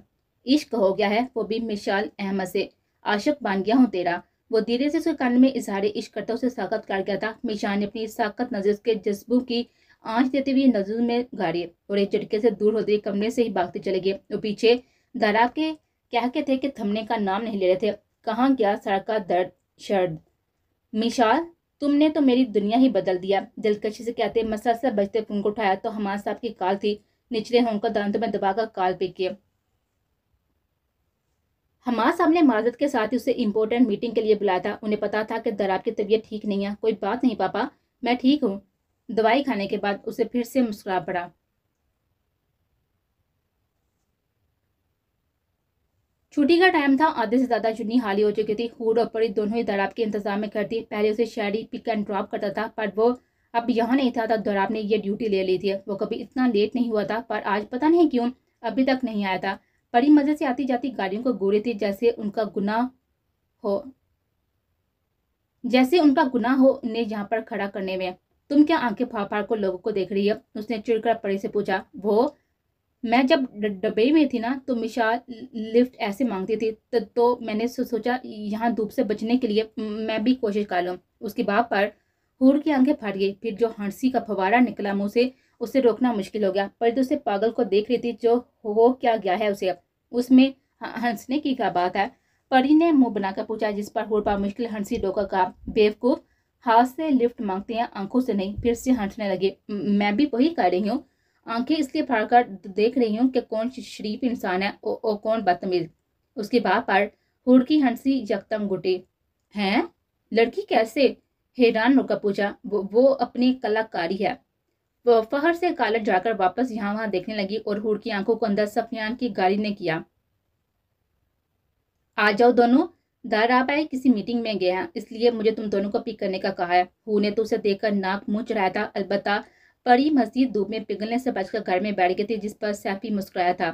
इश्क हो गया है वो भी मिशाल अहमद से आशक बन गया हूँ तेरा वो धीरे से उसके कान में इजहार इश्क करता उसे साकत कर गया था मिशाल ने अपनी साकत नजर के जज्बों की आंच देते हुए नजूर में गाड़ी और एक झटके से दूर होते हुए कमरे से ही भागते चले गए और पीछे धरा के कह के थे कि थमने का नाम नहीं ले रहे थे कहाँ गया सड़क का दर्द शर्द मिशाल तुमने तो मेरी दुनिया ही बदल दिया दिलकशी से कहते मसल से बचते फोन को उठाया तो हमारे साहब की काल थी निचले हों को दांतों में दबाकर काल पे किए हमारे साहब ने माजत के साथ ही उसे इम्पोर्टेंट मीटिंग के लिए बुलाया था उन्हें पता था कि दराब की तबीयत ठीक नहीं है कोई बात नहीं पापा मैं ठीक हूँ दवाई खाने के बाद उसे फिर से मुस्कुरा पड़ा छुट्टी का टाइम था आधे से ज़्यादा चुन्नी हाली हो चुकी थी हूड और परी दोनों ही दराब के इंतजाम में करती पहले उसे शहरी पिक एंड ड्रॉप करता था पर वो अब यहाँ नहीं था तब दराब ने यह ड्यूटी ले ली थी वो कभी इतना लेट नहीं हुआ था पर आज पता नहीं क्यों अभी तक नहीं आया था परी मज़े से आती जाती गाड़ियों को गोरी थी जैसे उनका गुना हो जैसे उनका गुना हो उन्हें यहाँ पर खड़ा करने में तुम क्या आंखें फाड़ फाड़ को लोगों को देख रही है उसने चिड़कर परी से पूछा वो मैं जब डब्बे में थी ना तो मिशा लिफ्ट ऐसे मांगती थी तो, तो मैंने सोचा यहाँ धूप से बचने के लिए मैं भी कोशिश कर लूँ उसके बाद पर हूर की आंखें फाट गई फिर जो हंसी का फवारा निकला मुँह से उसे रोकना मुश्किल हो गया पर तो उसे पागल को देख रही थी जो हो क्या गया है उसे अब उसमें हंसने की क्या बात है परी ने मुंह बनाकर पूछा जिस पर हुर मुश्किल हंसी डोकर का बेवकूफ़ हाथ से लिफ्ट मांगते हैं आंखों से नहीं फिर से हंसने लगे मैं भी वही कह रही हूँ आंखें इसलिए फाड़कर देख रही हूँ कि कौन शरीफ इंसान है और, और कौन बदतमीज उसके बाप पर हुड़ की हंसी यकदम घुटी हैं लड़की कैसे हैरान नौका पूछा वो, वो अपनी कलाकारी है वो फहर से कालर जाकर वापस यहाँ वहाँ देखने लगी और हुड़ की आंखों को अंदर सफियान की गाड़ी ने किया आ जाओ दोनों आए किसी मीटिंग में गया इसलिए मुझे तुम दोनों को पिक करने का कहा है हु ने तो उसे देखकर नाक मुँह रहा था अलबत्ता परी मस्जिद धूप में पिघलने से बचकर घर में बैठ गई थी जिस पर सैफी मुस्कुराया था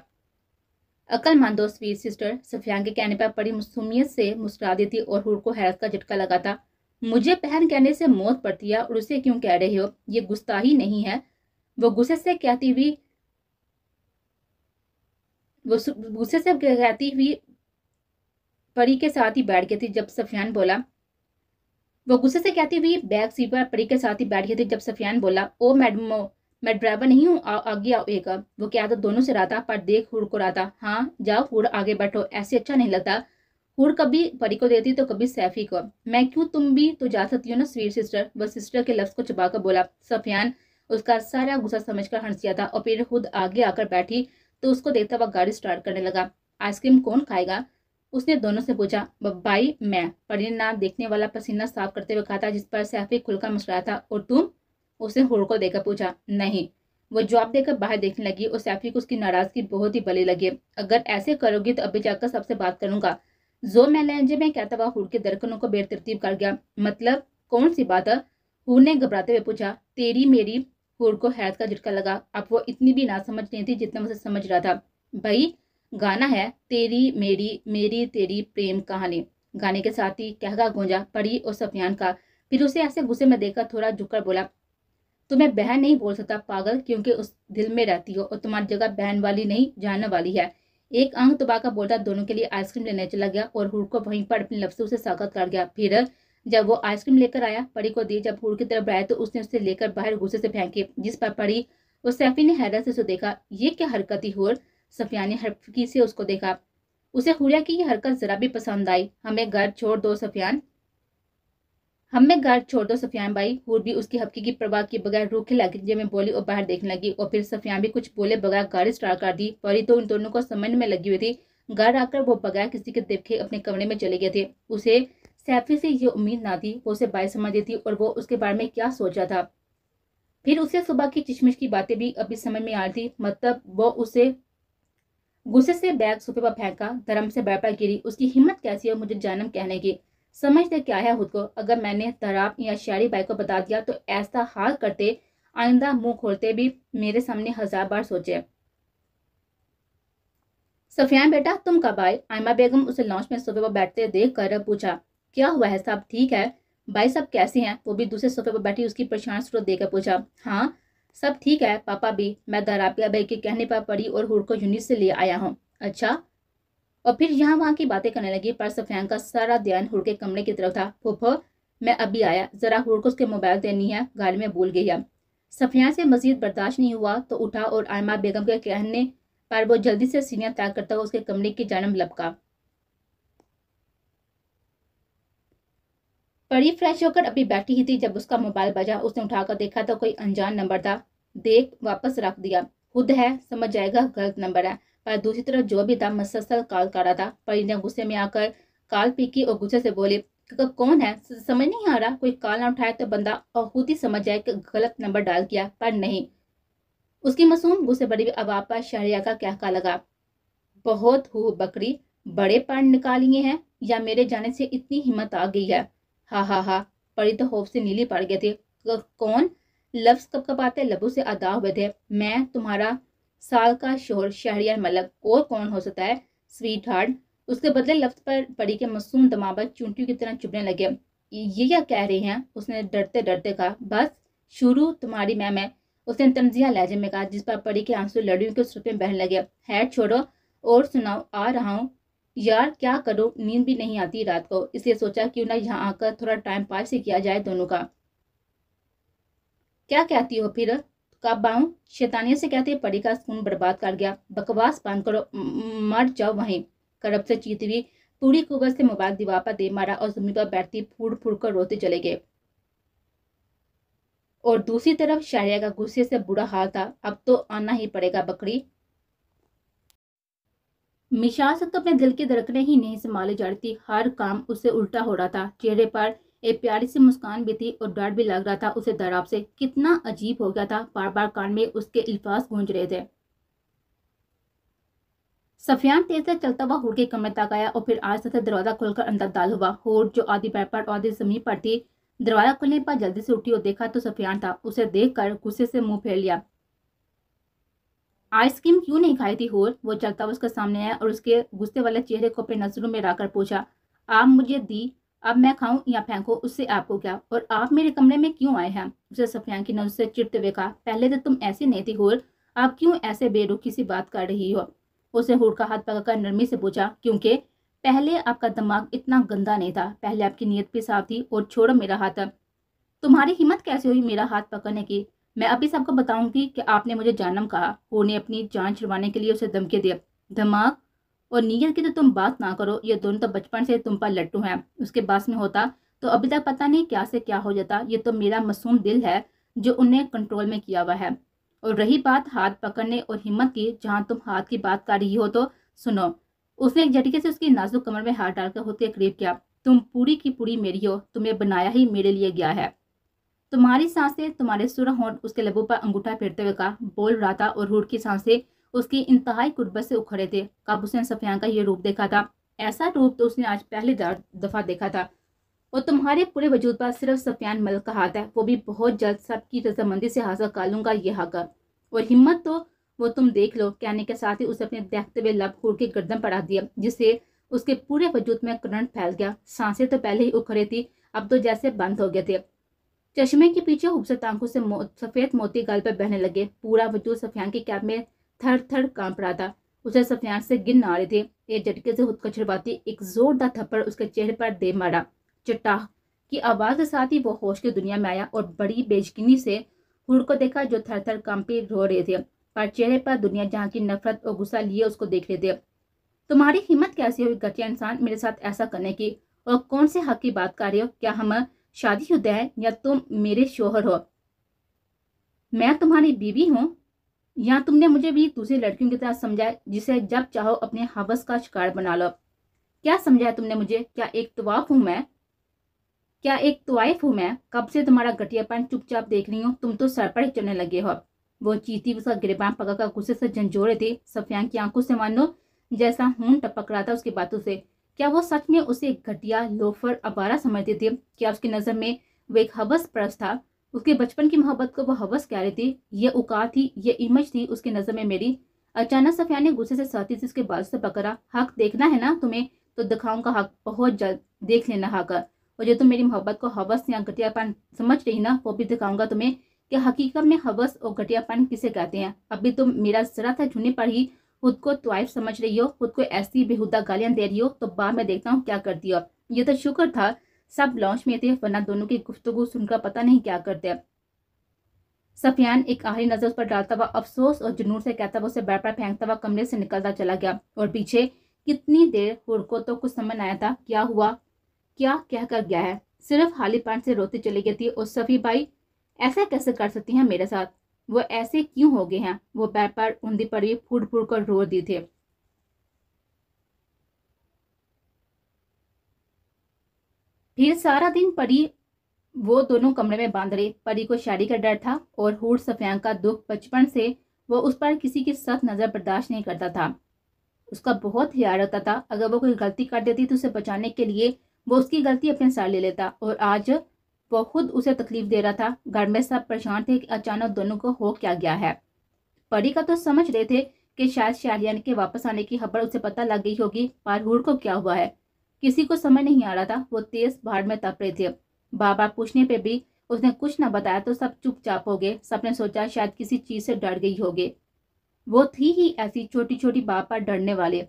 अक्लमंदो स्वीट सिस्टर सफियान के कहने पर परी मसूमियत से मुस्कुरा दी थी और हुर को हैरत का झटका लगा था मुझे पहन कहने से मौत पड़ती है और उसे क्यों कह रहे हो ये ही नहीं है वो गुस्से से कहती हुई वो गुस्से से कहती हुई परी के साथ ही बैठ गई थी जब सफियान बोला वो गुस्से से कहती हुई बैग सीट पर परी के साथ ही बैठ गई थी जब सफियान बोला ओ मैडमो मैं ड्राइवर नहीं हूँ आगे आओ एक वो क्या था दोनों से रहा था पर देख हुड़ को रहा था हाँ जाओ हुड़ आगे बैठो ऐसे अच्छा नहीं लगता हुड़ कभी परी को देती तो कभी सैफी को मैं क्यों तुम भी तो जा सकती हो ना स्वीट सिस्टर वह सिस्टर के लफ्ज को चबाकर बोला सफियान उसका सारा गुस्सा समझ कर हंस गया था और फिर खुद आगे आकर बैठी तो उसको देखता हुआ गाड़ी स्टार्ट करने लगा आइसक्रीम कौन खाएगा उसने दोनों से पूछा बब्बाई मैं नाम देखने वाला पसीना साफ करते हुए कहा था जिस पर सैफी खुलकर मुस्कुराया था और तुम उसने होड़ को देकर पूछा नहीं वो जवाब देकर बाहर देखने लगी और सैफी को उसकी नाराजगी बहुत ही बली लगी अगर ऐसे करोगी तो अभी जाकर सबसे बात करूंगा जो मैं लेंजे में कहता हुआ हुड़ के दरकनों को बेतरतीब कर गया मतलब कौन सी बात है हुड़ ने घबराते हुए पूछा तेरी मेरी हुड़ को हैरत का झटका लगा अब वो इतनी भी ना समझ नहीं थी जितना मुझे समझ रहा था भाई गाना है तेरी मेरी मेरी तेरी प्रेम कहानी गाने के साथ ही कहगा गूंजा परी और सफियान का फिर उसे ऐसे गुस्से में देखकर थोड़ा झुककर बोला तुम्हें बहन नहीं बोल सकता पागल क्योंकि उस दिल में रहती हो और तुम्हारी जगह बहन वाली नहीं जानने वाली है एक अंग तुबाका बोलता दोनों के लिए आइसक्रीम लेने चला गया और हुर को वहीं पर अपने लफ्जों से स्वागत कर गया फिर जब वो आइसक्रीम लेकर आया परी को दी जब हुड़ की तरफ आया तो उसने उसे लेकर बाहर गुस्से से फेंकी जिस पर परी और सैफी ने हैरत से उसे देखा ये क्या हरकत ही हुर सफिया ने हरफकी से उसको देखा उसे हुरिया की यह हरकत जरा भी पसंद आई हमें घर छोड़ दो सफियान हमें घर छोड़ दो सफियान भाई हुर भी उसकी हफ्की की प्रवाह के बगैर रूखे लगे मैं बोली और बाहर देखने लगी और फिर सफियान भी कुछ बोले बगैर गाड़ी स्टार्ट कर दी परी तो उन दोनों को समझ में लगी हुई थी घर आकर वो बगैर किसी के देखे अपने कमरे में चले गए थे उसे सैफी से यह उम्मीद ना थी वो उसे बाई समझ थी और वो उसके बारे में क्या सोचा था फिर उसे सुबह की चिशमिश की बातें भी अभी समझ में आ रही थी मतलब वो उसे गुस्से से बैग सोफे पर फेंका धर्म से बैठा गिरी उसकी हिम्मत कैसी है मुझे जन्म कहने की समझते क्या है खुद को अगर मैंने तराब या शहरी बाई को बता दिया तो ऐसा हाल करते आइंदा मुंह खोलते भी मेरे सामने हजार बार सोचे सफियान बेटा तुम कब आए आयमा बेगम उसे लॉन्च में सोफे पर बैठते देख कर पूछा क्या हुआ है साहब ठीक है भाई साहब कैसे हैं वो भी दूसरे सोफे पर बैठी उसकी परेशान सूरत देकर पूछा हाँ सब ठीक है पापा भी मैं दरापिया भाई के कहने पर पड़ी और हुड को यूनिट से ले आया हूँ अच्छा और फिर यहाँ वहाँ की बातें करने लगी पर सफियान का सारा ध्यान हुड़ के कमरे की तरफ था फूफो मैं अभी आया ज़रा हुड़ को उसके मोबाइल देनी है घर में भूल गई है सफियान से मजीद बर्दाश्त नहीं हुआ तो उठा और आयमा बेगम के कहने पर वो जल्दी से सीनियर त्याग करता हुआ उसके कमरे की जन्म लपका परी फ्रेश होकर अभी बैठी ही थी जब उसका मोबाइल बजा उसने उठाकर देखा तो कोई अनजान नंबर था देख वापस रख दिया खुद है समझ जाएगा गलत नंबर है पर दूसरी तरफ जो भी था मसलसल कॉल कर रहा था परी ने गुस्से में आकर कॉल पीकी और गुस्से से बोली कौन है समझ नहीं आ रहा कोई कॉल ना उठाए तो बंदा और खुद ही समझ जाए कि गलत नंबर डाल किया पर नहीं उसकी मासूम गुस्से बड़ी अब आप शहरिया का कहका लगा बहुत हु बकरी बड़े पान निकालिए हैं या मेरे जाने से इतनी हिम्मत आ गई है हा हा हा परी तो होफ से नीली पड़ गए थे कौन लफ्स कब कब आते लबों से अदा हुए थे मैं तुम्हारा साल का शोर शहरियार मलक और कौन हो सकता है स्वीट हार्ट उसके बदले लफ्ज पर पड़ी के मासूम दमाबा चूंटियों की तरह चुभने लगे ये क्या कह रहे हैं उसने डरते डरते कहा बस शुरू तुम्हारी मैम है उसने तंजिया लहजे में कहा जिस पर पड़ी के आंसू लड़ियों के सुरपे बहने लगे हैड छोड़ो और सुनाओ आ रहा हूँ यार क्या करो नींद भी नहीं आती रात को इसलिए सोचा क्यों ना यहाँ आकर थोड़ा टाइम पास ही किया जाए दोनों का क्या कहती हो फिर कब आऊं शैतानिया से कहते पड़ी का खून बर्बाद कर गया बकवास बंद करो मर जाओ वहीं करब से चीत हुई पूरी कुबर से मोबाइल दीवार पर दे मारा और जमीन पर बैठती फूट फूट कर रोते चले गए और दूसरी तरफ शारिया का गुस्से से बुरा हाल था अब तो आना ही पड़ेगा बकरी मिशास तो अपने दिल के धड़कने ही नहीं संभाली जा रही थी हर काम उससे उल्टा हो रहा था चेहरे पर एक प्यारी सी मुस्कान भी थी और डर भी लग रहा था उसे दराब से कितना अजीब हो गया था बार बार कान में उसके अल्फाज गूंज रहे थे सफियान तेज से चलता हुआ होड़ के कमरे तक आया और फिर आज से दरवाजा खोलकर अंदर दाल हुआ होड़ जो आधी पैर पर आधी जमीन पर थी दरवाजा खुलने पर जल्दी से उठी और देखा तो सफियान था उसे देखकर गुस्से से मुंह फेर लिया आइसक्रीम क्यों नहीं खाई थी होर वो चलता उसके सामने आया और उसके गुस्से वाले चेहरे को अपनी नजरों में लाकर पूछा आप मुझे दी अब मैं खाऊं या फेंको उससे आपको क्या और आप मेरे कमरे में क्यों आए हैं उसे सफियान की नजर से चिड़ते हुए कहा पहले तो तुम ऐसे नहीं थी होर आप क्यों ऐसे बेरुखी सी बात कर रही हो उसे होर का हाथ पकड़कर नरमी से पूछा क्योंकि पहले आपका दिमाग इतना गंदा नहीं था पहले आपकी नीयत भी साफ थी और छोड़ो मेरा हाथ तुम्हारी हिम्मत कैसे हुई मेरा हाथ पकड़ने की मैं अभी सबको बताऊंगी कि आपने मुझे जानम कहा हो ने अपनी जान छुड़वाने के लिए उसे धमकी दिया दिमाग और नीयत की तो तुम बात ना करो ये दोनों तो बचपन से तुम पर लट्टू हैं उसके बास में होता तो अभी तक पता नहीं क्या से क्या हो जाता ये तो मेरा मासूम दिल है जो उन्हें कंट्रोल में किया हुआ है और रही बात हाथ पकड़ने और हिम्मत की जहाँ तुम हाथ की बात कर रही हो तो सुनो उसने एक झटके से उसकी नाजुक कमर में हाथ डालकर होते करीब किया तुम पूरी की पूरी मेरी हो तुम्हें बनाया ही मेरे लिए गया है तुम्हारी सांसें तुम्हारे सुर होंठ उसके लबों पर अंगूठा फेरते हुए कहा बोल रहा था और हुड की सांसें उसकी इंतहाई कुर्बत से उखड़े थे कब उसने सफियान का यह रूप देखा था ऐसा रूप तो उसने आज पहली दफा देखा था और तुम्हारे पूरे वजूद पर सिर्फ सफियान मल का हाथ है वो भी बहुत जल्द सबकी रजामंदी से हासिल कर लूंगा यह हक और हिम्मत तो वो तुम देख लो कहने के साथ ही उसे अपने देखते हुए लब खोड़ के गर्दन पड़ा दिया जिससे उसके पूरे वजूद में करंट फैल गया सांसें तो पहले ही उखड़े थी अब तो जैसे बंद हो गए थे चश्मे के पीछे खूबसूरत आंखों से मो, सफ़ेद मोती गाल पर बहने लगे पूरा वजूद सफियान की कैब में थर थर कांप रहा था उसे सफियान से गिन आ रहे थे एक झटके से खुद को छिड़वाती एक जोरदार थप्पड़ उसके चेहरे पर दे मारा चट्टाह की आवाज़ के साथ ही वो होश की दुनिया में आया और बड़ी बेचकिनी से हुर को देखा जो थर थर कांपी रो रहे थे पर चेहरे पर दुनिया जहाँ की नफरत और गुस्सा लिए उसको देख रहे थे तुम्हारी हिम्मत कैसी हुई घटिया इंसान मेरे साथ ऐसा करने की और कौन से हक की बात कर रहे हो क्या हम शादी है या तुम मेरे शोहर हो मैं तुम्हारी बीवी हूँ या तुमने मुझे भी दूसरी लड़कियों की तरह समझा जिसे जब चाहो अपने हवस का शिकार बना लो क्या समझा तुमने मुझे क्या एक तवाफ हूँ मैं क्या एक तवाइफ हूँ मैं कब से तुम्हारा घटियापन चुपचाप देख रही हूँ तुम तो सर पर चलने लगे हो वो चीती उसका गिरबान पकड़ कर गुस्से से झंझोड़े थे सफियान की आंखों से मानो जैसा हूं टपक रहा था उसकी बातों से क्या वो सच में उसे घटिया लोफर अबारा समझते थे क्या उसकी नज़र में वो एक हवस परस था उसके बचपन की मोहब्बत को वो हवस कह रही थी ये उका थी ये इमज थी उसकी नज़र में मेरी अचानक सफिया ने गुस्से से साथी से उसके बाजू से पकड़ा हक देखना है ना तुम्हें तो दिखाऊंगा हक बहुत जल्द देख लेना हक और जो तुम मेरी मोहब्बत को हवस या घटियापन समझ रही ना वो भी दिखाऊंगा तुम्हें कि हकीकत में हवस और घटियापन किसे कहते हैं अभी तुम मेरा जरा था झूने पर ही खुद को त्वाइफ समझ रही हो खुद को ऐसी बेहुदा गालियां दे रही हो तो बाद में देखता हूँ क्या करती हो ये तो शुक्र था सब लॉन्च में थे वरना दोनों की गुफ्तगु सुनकर पता नहीं क्या करते सफियान एक आहरी नजर उस पर डालता हुआ अफसोस और जुनून से कहता हुआ उसे बैठ पर फेंकता हुआ कमरे से निकलता चला गया और पीछे कितनी देर हुर को तो कुछ समझ आया था क्या हुआ क्या कह कर गया है सिर्फ हाली पान से रोते चली गई थी और सफी भाई ऐसा कैसे कर सकती हैं मेरे साथ वो ऐसे क्यों हो गए हैं वो बार बार उंदी पर भी फूट फूट कर रो दिए थे फिर सारा दिन परी वो दोनों कमरे में बांध रहे परी को शादी का डर था और हूर सफियान का दुख बचपन से वो उस पर किसी की सख्त नज़र बर्दाश्त नहीं करता था उसका बहुत ख्याल रखता था अगर वो कोई गलती कर देती तो उसे बचाने के लिए वो उसकी गलती अपने साथ ले लेता और आज वो खुद उसे तकलीफ दे रहा था घर में सब परेशान थे कि अचानक दोनों को हो क्या गया है परी का तो समझ रहे थे कि शायद शाहरियान के वापस आने की खबर उसे पता लग गई होगी हु को क्या हुआ है किसी को समझ नहीं आ रहा था वो तेज भाड़ में तप रहे थे बाबा पूछने पर भी उसने कुछ न बताया तो सब चुपचाप हो गए सबने सोचा शायद किसी चीज़ से डर गई होगी वो थी ही ऐसी छोटी छोटी बाप पर डरने वाले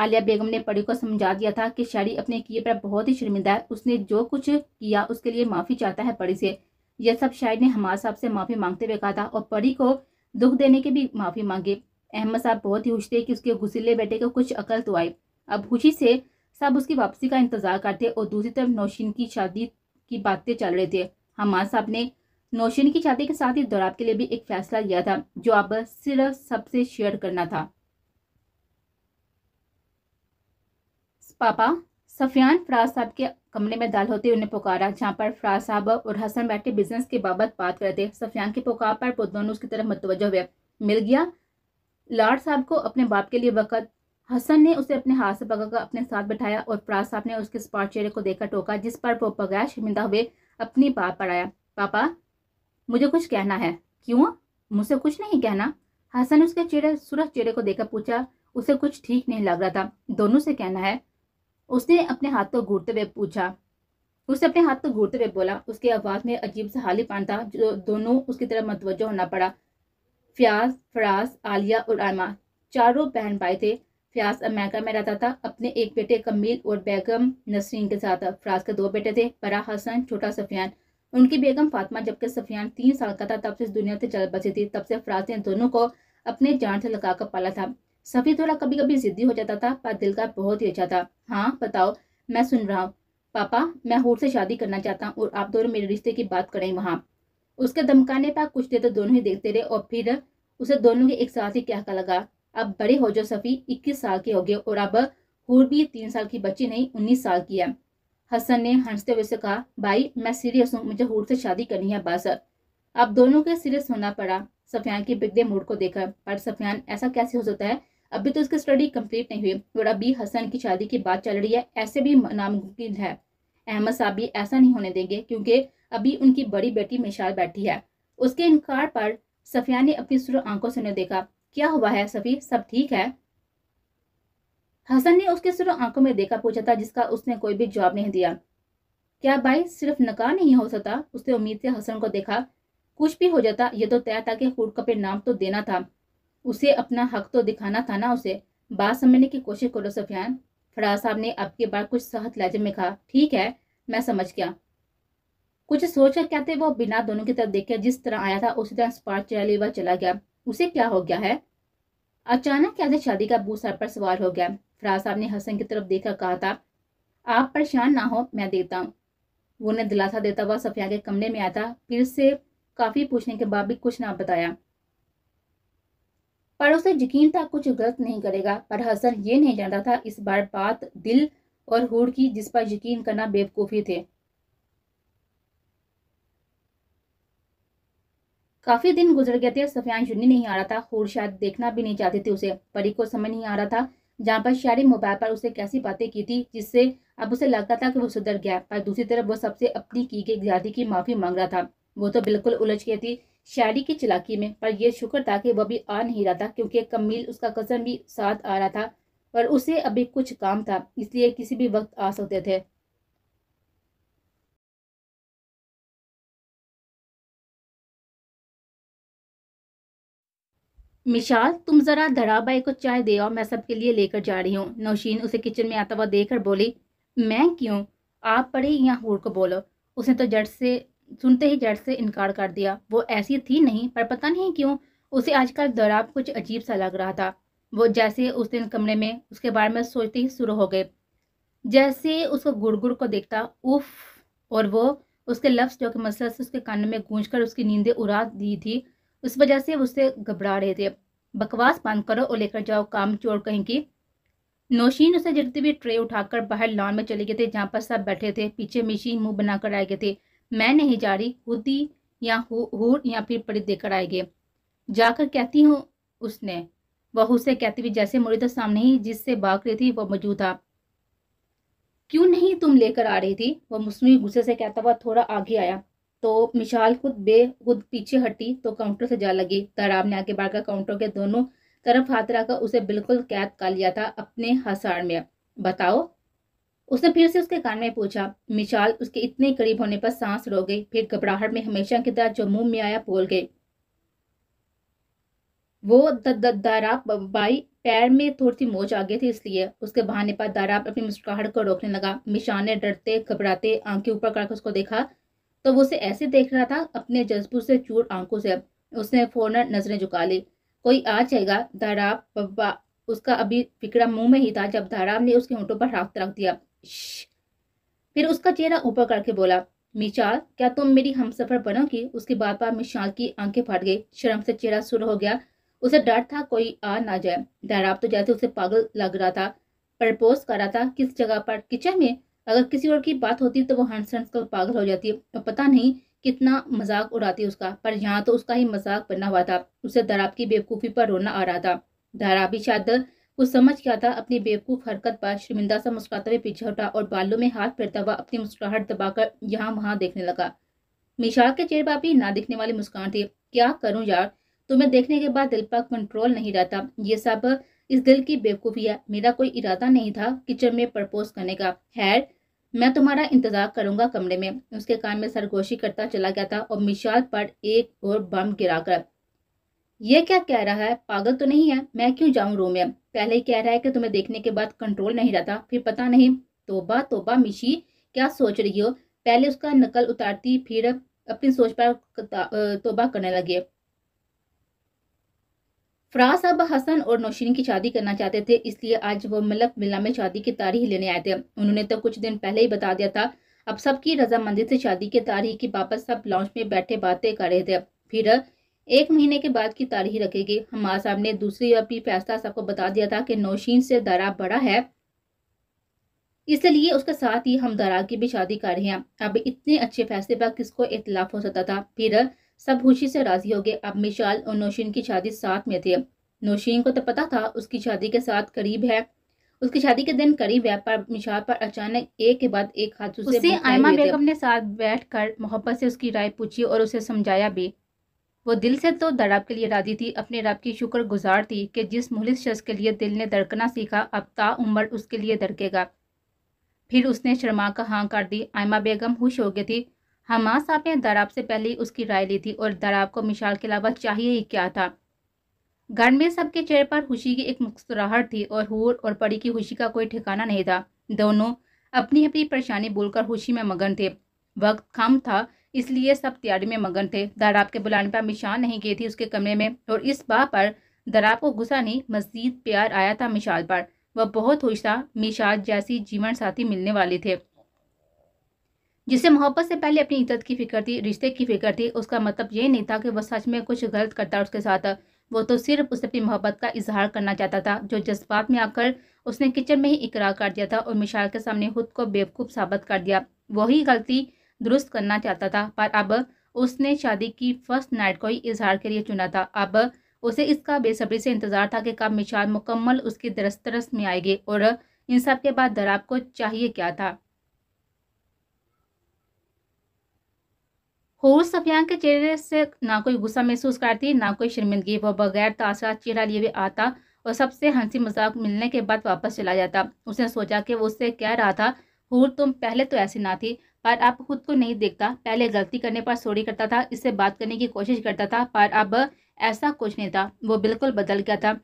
आलिया बेगम ने पड़ी को समझा दिया था कि शायरी अपने किए पर बहुत ही शर्मिंदा है उसने जो कुछ किया उसके लिए माफ़ी चाहता है पड़ी से यह सब शायद ने हमार साहब से माफ़ी मांगते हुए कहा था और पड़ी को दुख देने की भी माफ़ी मांगी अहमद साहब बहुत ही खुश थे कि उसके घुसीले बेटे को कुछ अकल तो आई अब खुशी से सब उसकी वापसी का इंतजार करते और दूसरी तरफ नौशीन की शादी की बातें चल रहे थे हमार साहब ने नौशीन की शादी के साथ ही दौराब के लिए भी एक फैसला लिया था जो अब सिर्फ सबसे शेयर करना था पापा सफियान फराज साहब के कमरे में दाल होते उन्हें पुकारा जहाँ पर फराज साहब और हसन बैठे बिजनेस के बाबत बात कर रहे थे सफियान के पुकार पर दोनों उसकी तरफ मतवजह हुए मिल गया लॉर्ड साहब को अपने बाप के लिए वक्त हसन ने उसे अपने हाथ से पकड़कर अपने साथ बैठाया और फराज साहब ने उसके स्पॉट चेहरे को देखकर टोका जिस पर वो बगैर शर्मिंदा हुए अपनी बाप पर आया पापा मुझे कुछ कहना है क्यों मुझसे कुछ नहीं कहना हसन ने उसके चेहरे सुरख चेहरे को देखकर पूछा उसे कुछ ठीक नहीं लग रहा था दोनों से कहना है उसने अपने हाथ को घूरते हुए पूछा उसने अपने हाथ को घूरते हुए बोला उसकी आवाज़ में अजीब सा पान था जो दोनों उसकी तरफ मतवजो होना पड़ा फ्याज फराज आलिया और आयमा चारों बहन भाई थे फ्याज अमेरिका में रहता था अपने एक बेटे कमील और बेगम नसरीन के साथ फ्राज के दो बेटे थे परा हसन छोटा सफियान उनकी बेगम फातिमा जबकि सफियान तीन साल का था तब से दुनिया से चल बसी थी तब से फ्राज ने दोनों को अपने जान से लगाकर पाला था सफी थोड़ा कभी कभी जिद्दी हो जाता था पर दिल का बहुत ही अच्छा था हाँ बताओ मैं सुन रहा हूँ पापा मैं होर से शादी करना चाहता हूँ और आप दोनों मेरे रिश्ते की बात करें वहाँ उसके धमकाने पर कुछ देर तो दोनों ही देखते रहे और फिर उसे दोनों के एक साथ ही क्या का लगा अब बड़े हो जो सफ़ी इक्कीस साल के हो गए और अब हूर भी तीन साल की बच्ची नहीं उन्नीस साल की है हसन ने हंसते हुए से कहा भाई मैं सीरियस हूँ मुझे हूर से शादी करनी है बस अब दोनों के सीरियस होना पड़ा सफियान के बिगड़े मूड को देखा पर सफियान ऐसा कैसे हो सकता है अभी तो उसकी स्टडी कंप्लीट नहीं हुई वड़ा बी हसन की शादी की बात चल रही है ऐसे भी नामुमकिन है अहमद साहब भी ऐसा नहीं होने देंगे क्योंकि अभी उनकी बड़ी बेटी मिशाल बैठी है उसके इनकार पर सफिया ने अपनी सुर आंखों से उन्हें देखा क्या हुआ है सफी सब ठीक है हसन ने उसके सुर आंखों में देखा पूछा था जिसका उसने कोई भी जवाब नहीं दिया क्या भाई सिर्फ नकार नहीं हो सकता उसने उम्मीद से हसन को देखा कुछ भी हो जाता ये तो तय था कि खुद का नाम तो देना था उसे अपना हक तो दिखाना था ना उसे बात समझने की कोशिश करो सफियान फराज साहब ने आपके बाद कुछ सहत लहजे में कहा ठीक है मैं समझ गया कुछ सोचकर कहते वो बिना दोनों की तरफ देखे जिस तरह आया था उसी तरह स्पार्ट चले हुआ चला गया उसे क्या हो गया है अचानक कहते शादी का बूथ सर पर सवाल हो गया फराज साहब ने हसन की तरफ देखकर कहा था आप परेशान ना हो मैं देता हूँ वो ने दिलासा देता हुआ सफिया के कमरे में आया था फिर से काफ़ी पूछने के बाद भी कुछ ना बताया पर उसे यकीन था कुछ गलत नहीं करेगा पर हसन ये नहीं जानता था इस बार बात दिल और हुड़ की जिस पर यकीन करना बेवकूफ़ी थे काफ़ी दिन गुजर गए थे सफियान जुन्नी नहीं आ रहा था हुड़ शायद देखना भी नहीं चाहती थी उसे परी को समझ नहीं आ रहा था जहाँ पर शायरी मोबाइल पर उसे कैसी बातें की थी जिससे अब उसे लगता था कि वो सुधर गया पर दूसरी तरफ वो सबसे अपनी की गई ज्यादा की माफ़ी मांग रहा था वो तो बिल्कुल उलझ गई थी शादी की चलाकी में पर यह शुक्र था कि वह भी आ नहीं रहा था क्योंकि कमील उसका कजन भी साथ आ रहा था पर उसे अभी कुछ काम था इसलिए किसी भी वक्त आ सकते थे मिशाल तुम ज़रा भाई को चाय दे आओ मैं सबके लिए लेकर जा रही हूँ नौशीन उसे किचन में आता हुआ देखकर बोली मैं क्यों आप पढ़े या हूर को बोलो उसने तो जट से सुनते ही जेट से इनकार कर दिया वो ऐसी थी नहीं पर पता नहीं क्यों उसे आजकल दौराब कुछ अजीब सा लग रहा था वो जैसे उस दिन कमरे में उसके बारे में सोचते ही शुरू हो गए जैसे उसको गुड़ गुड़ को देखता उफ और वो उसके लफ्स जो कि मसल से उसके कान में गूंज कर उसकी नींदें उड़ा दी थी उस वजह से उससे घबरा रहे थे बकवास बंद करो और लेकर जाओ काम चोर कहीं की नौशीन उसे जलती हुई ट्रे उठाकर बाहर लॉन में चले गए थे जहाँ पर सब बैठे थे पीछे मिशी मुंह बनाकर आए गए थे मैं नहीं जा रही हुदी या हो, या फिर परी देकर आएंगे जाकर कहती हूँ उसने वह उसे कहती हुई जैसे मुरीद तो सामने ही जिससे भाग रही थी वह मौजूद था क्यों नहीं तुम लेकर आ रही थी वह मुस्मी गुस्से से कहता हुआ थोड़ा आगे आया तो मिशाल खुद बे खुद पीछे हटी तो काउंटर से जा लगी तराब ने आगे बढ़कर काउंटर के दोनों तरफ हाथ रखकर उसे बिल्कुल कैद कर लिया था अपने हसार में बताओ उसने फिर से उसके कान में पूछा मिशाल उसके इतने करीब होने पर सांस रो गई फिर घबराहट में हमेशा की तरह जो मुंह में आया बोल गई वो दारा बाई पैर में थोड़ी सी मोच आ गई थी इसलिए उसके बहाने पर दाराब अपनी मुस्कुराहट को रोकने लगा मिशाल ने डरते घबराते आंखें ऊपर करके उसको देखा तो वो उसे ऐसे देख रहा था अपने जज्बू से चूर आंखों से उसने फोन नजरें झुका ली कोई आ जाएगा दाराब बब्बा उसका अभी फिकरा मुंह में ही था जब दाराब ने उसके ऊँटों पर हाथ रख दिया फिर उसका चेहरा ऊपर करके बोला मिशाल क्या तुम मेरी हमसफर बनोगी उसके बाद बाद मिशाल की आंखें फट गई शर्म से चेहरा सुर हो गया उसे डर था कोई आ ना जाए दहराब तो जैसे उसे पागल लग रहा था प्रपोज कर रहा था किस जगह पर किचन में अगर किसी और की बात होती तो वो हंस हंस कर पागल हो जाती तो पता नहीं कितना मजाक उड़ाती उसका पर यहाँ तो उसका ही मजाक बना हुआ था उसे दराब की बेवकूफ़ी पर रोना आ रहा था दराब भी शायद कुछ समझ गया था अपनी बेवकूफ़ हरकत बाद शर्मिंदा सा मुस्कुराते हुए पीछे हटा और बालों में हाथ फेरता हुआ अपनी मुस्कुराहट दबाकर यहाँ वहां देखने लगा मिशाल के चेहरे पर भी ना दिखने वाली मुस्कान थी क्या करूं यार तुम्हें देखने के बाद दिल पर कंट्रोल नहीं रहता ये सब इस दिल की बेवकूफ़ी है मेरा कोई इरादा नहीं था किचन में प्रपोज करने का हैर मैं तुम्हारा इंतजार करूंगा कमरे में उसके कान में सरगोशी करता चला गया था और मिशाल पर एक और बम गिराकर यह क्या कह रहा है पागल तो नहीं है मैं क्यों जाऊं रूम में पहले ही कह रहा है कि तुम्हें देखने के बाद कंट्रोल नहीं रहता फिर पता नहीं तोबा तोबा मिशी क्या सोच रही हो पहले उसका नकल उतारती फिर अपनी सोच पर तोबा करने लगे फराज अब हसन और नौशीन की शादी करना चाहते थे इसलिए आज वो मलक मिला में शादी की तारीख लेने आए थे उन्होंने तो कुछ दिन पहले ही बता दिया था अब सबकी रजामंदी से शादी की तारीख की वापस सब लॉन्च में बैठे बातें कर रहे थे फिर एक महीने के बाद की तारीख रखेगी साहब ने दूसरी अपनी फैसला सबको बता दिया था कि नौशीन से दरा बड़ा है इसलिए उसके साथ ही हम दरा की भी शादी कर रहे हैं अब इतने अच्छे फैसले पर किसको इतलाफ हो सकता था फिर सब खुशी से राजी हो गए अब मिशाल और नौशीन की शादी साथ में थे नौशीन को तो पता था उसकी शादी के साथ करीब है उसकी शादी के दिन करीब है पर मिशाल पर अचानक एक के बाद एक हाथ आयमा बेगम ने साथ बैठकर मोहब्बत से उसकी राय पूछी और उसे समझाया भी वो दिल से तो दड़ाप के लिए राजी थी अपने रब की शुक्र गुजार थी कि जिस मुहलिस शख्स के लिए दिल ने धड़कना सीखा अब ता उम्र उसके लिए धड़केगा फिर उसने शर्मा का हाँ कर दी आयमा बेगम खुश हो गई थी हमा साहब ने दराब से पहले उसकी राय ली थी और दराब को मिशाल के अलावा चाहिए ही क्या था घर में सबके चेहरे पर खुशी की एक मुस्कुराहट थी और हूर और पड़ी की खुशी का कोई ठिकाना नहीं था दोनों अपनी अपनी परेशानी बोलकर खुशी में मगन थे वक्त कम था इसलिए सब तैयारी में मगन थे दराब के बुलाने पर अमित नहीं गई थी उसके कमरे में और इस बात पर दराब को गुस्सा नहीं मजीद प्यार आया था मिशाल पर वह बहुत खुश था मिशाल जैसी जीवन साथी मिलने वाले थे जिसे मोहब्बत से पहले अपनी इज्जत की फिक्र थी रिश्ते की फिक्र थी उसका मतलब ये नहीं था कि वह सच में कुछ गलत करता उसके साथ वो तो सिर्फ उसे अपनी मोहब्बत का इजहार करना चाहता था जो जज्बात में आकर उसने किचन में ही इकरार कर दिया था और मिशाल के सामने खुद को बेवकूफ़ साबित कर दिया वही गलती दुरुस्त करना चाहता था पर अब उसने शादी की फर्स्ट नाइट को ही इजहार के लिए चुना था अब उसे इसका बेसब्री से इंतजार था कि कब मिशाल मुकम्मल उसकी दरस्तरस में आएगी और इन सब के बाद दराब को चाहिए क्या था हूर सफियान के चेहरे से ना कोई गुस्सा महसूस करती ना कोई शर्मिंदगी वह बगैर तासरा चेहरा लिए भी आता और सबसे हंसी मजाक मिलने के बाद वापस चला जाता उसने सोचा कि वो उससे कह रहा था हूर तुम तो पहले तो ऐसे ना थी पर अब खुद को नहीं देखता पहले गलती करने पर सॉरी करता था इससे बात करने की कोशिश करता था पर अब ऐसा कुछ नहीं था वो बिल्कुल बदल गया था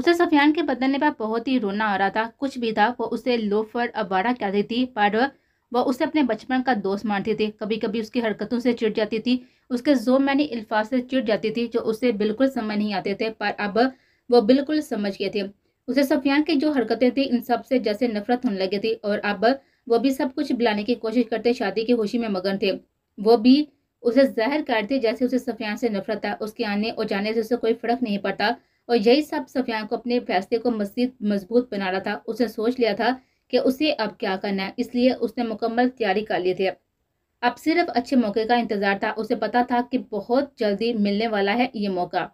उसे सफियान के बदलने पर बहुत ही रोना आ रहा था कुछ भी था वो उसे लोफर अबारा कहती थी पर वह उसे अपने बचपन का दोस्त मानती थी कभी कभी उसकी हरकतों से चिढ़ जाती थी उसके जो मैंने अल्फाज से चिढ़ जाती थी जो उसे बिल्कुल समझ नहीं आते थे पर अब वो बिल्कुल समझ गए थे उसे सफियान की जो हरकतें थी इन सब से जैसे नफरत होने लगी थी और अब वो भी सब कुछ बुलाने की कोशिश करते शादी की खुशी में मगन थे वो भी उसे जहर काटते जैसे उसे सफियान से नफरत था उसके आने और जाने से उसे कोई फर्क नहीं पड़ता और यही सब सफियान को अपने फैसले को मजीद मजबूत बना रहा था उसने सोच लिया था कि उसे अब क्या करना है इसलिए उसने मुकम्मल तैयारी कर ली थी अब सिर्फ अच्छे मौके का इंतजार था उसे पता था कि बहुत जल्दी मिलने वाला है ये मौका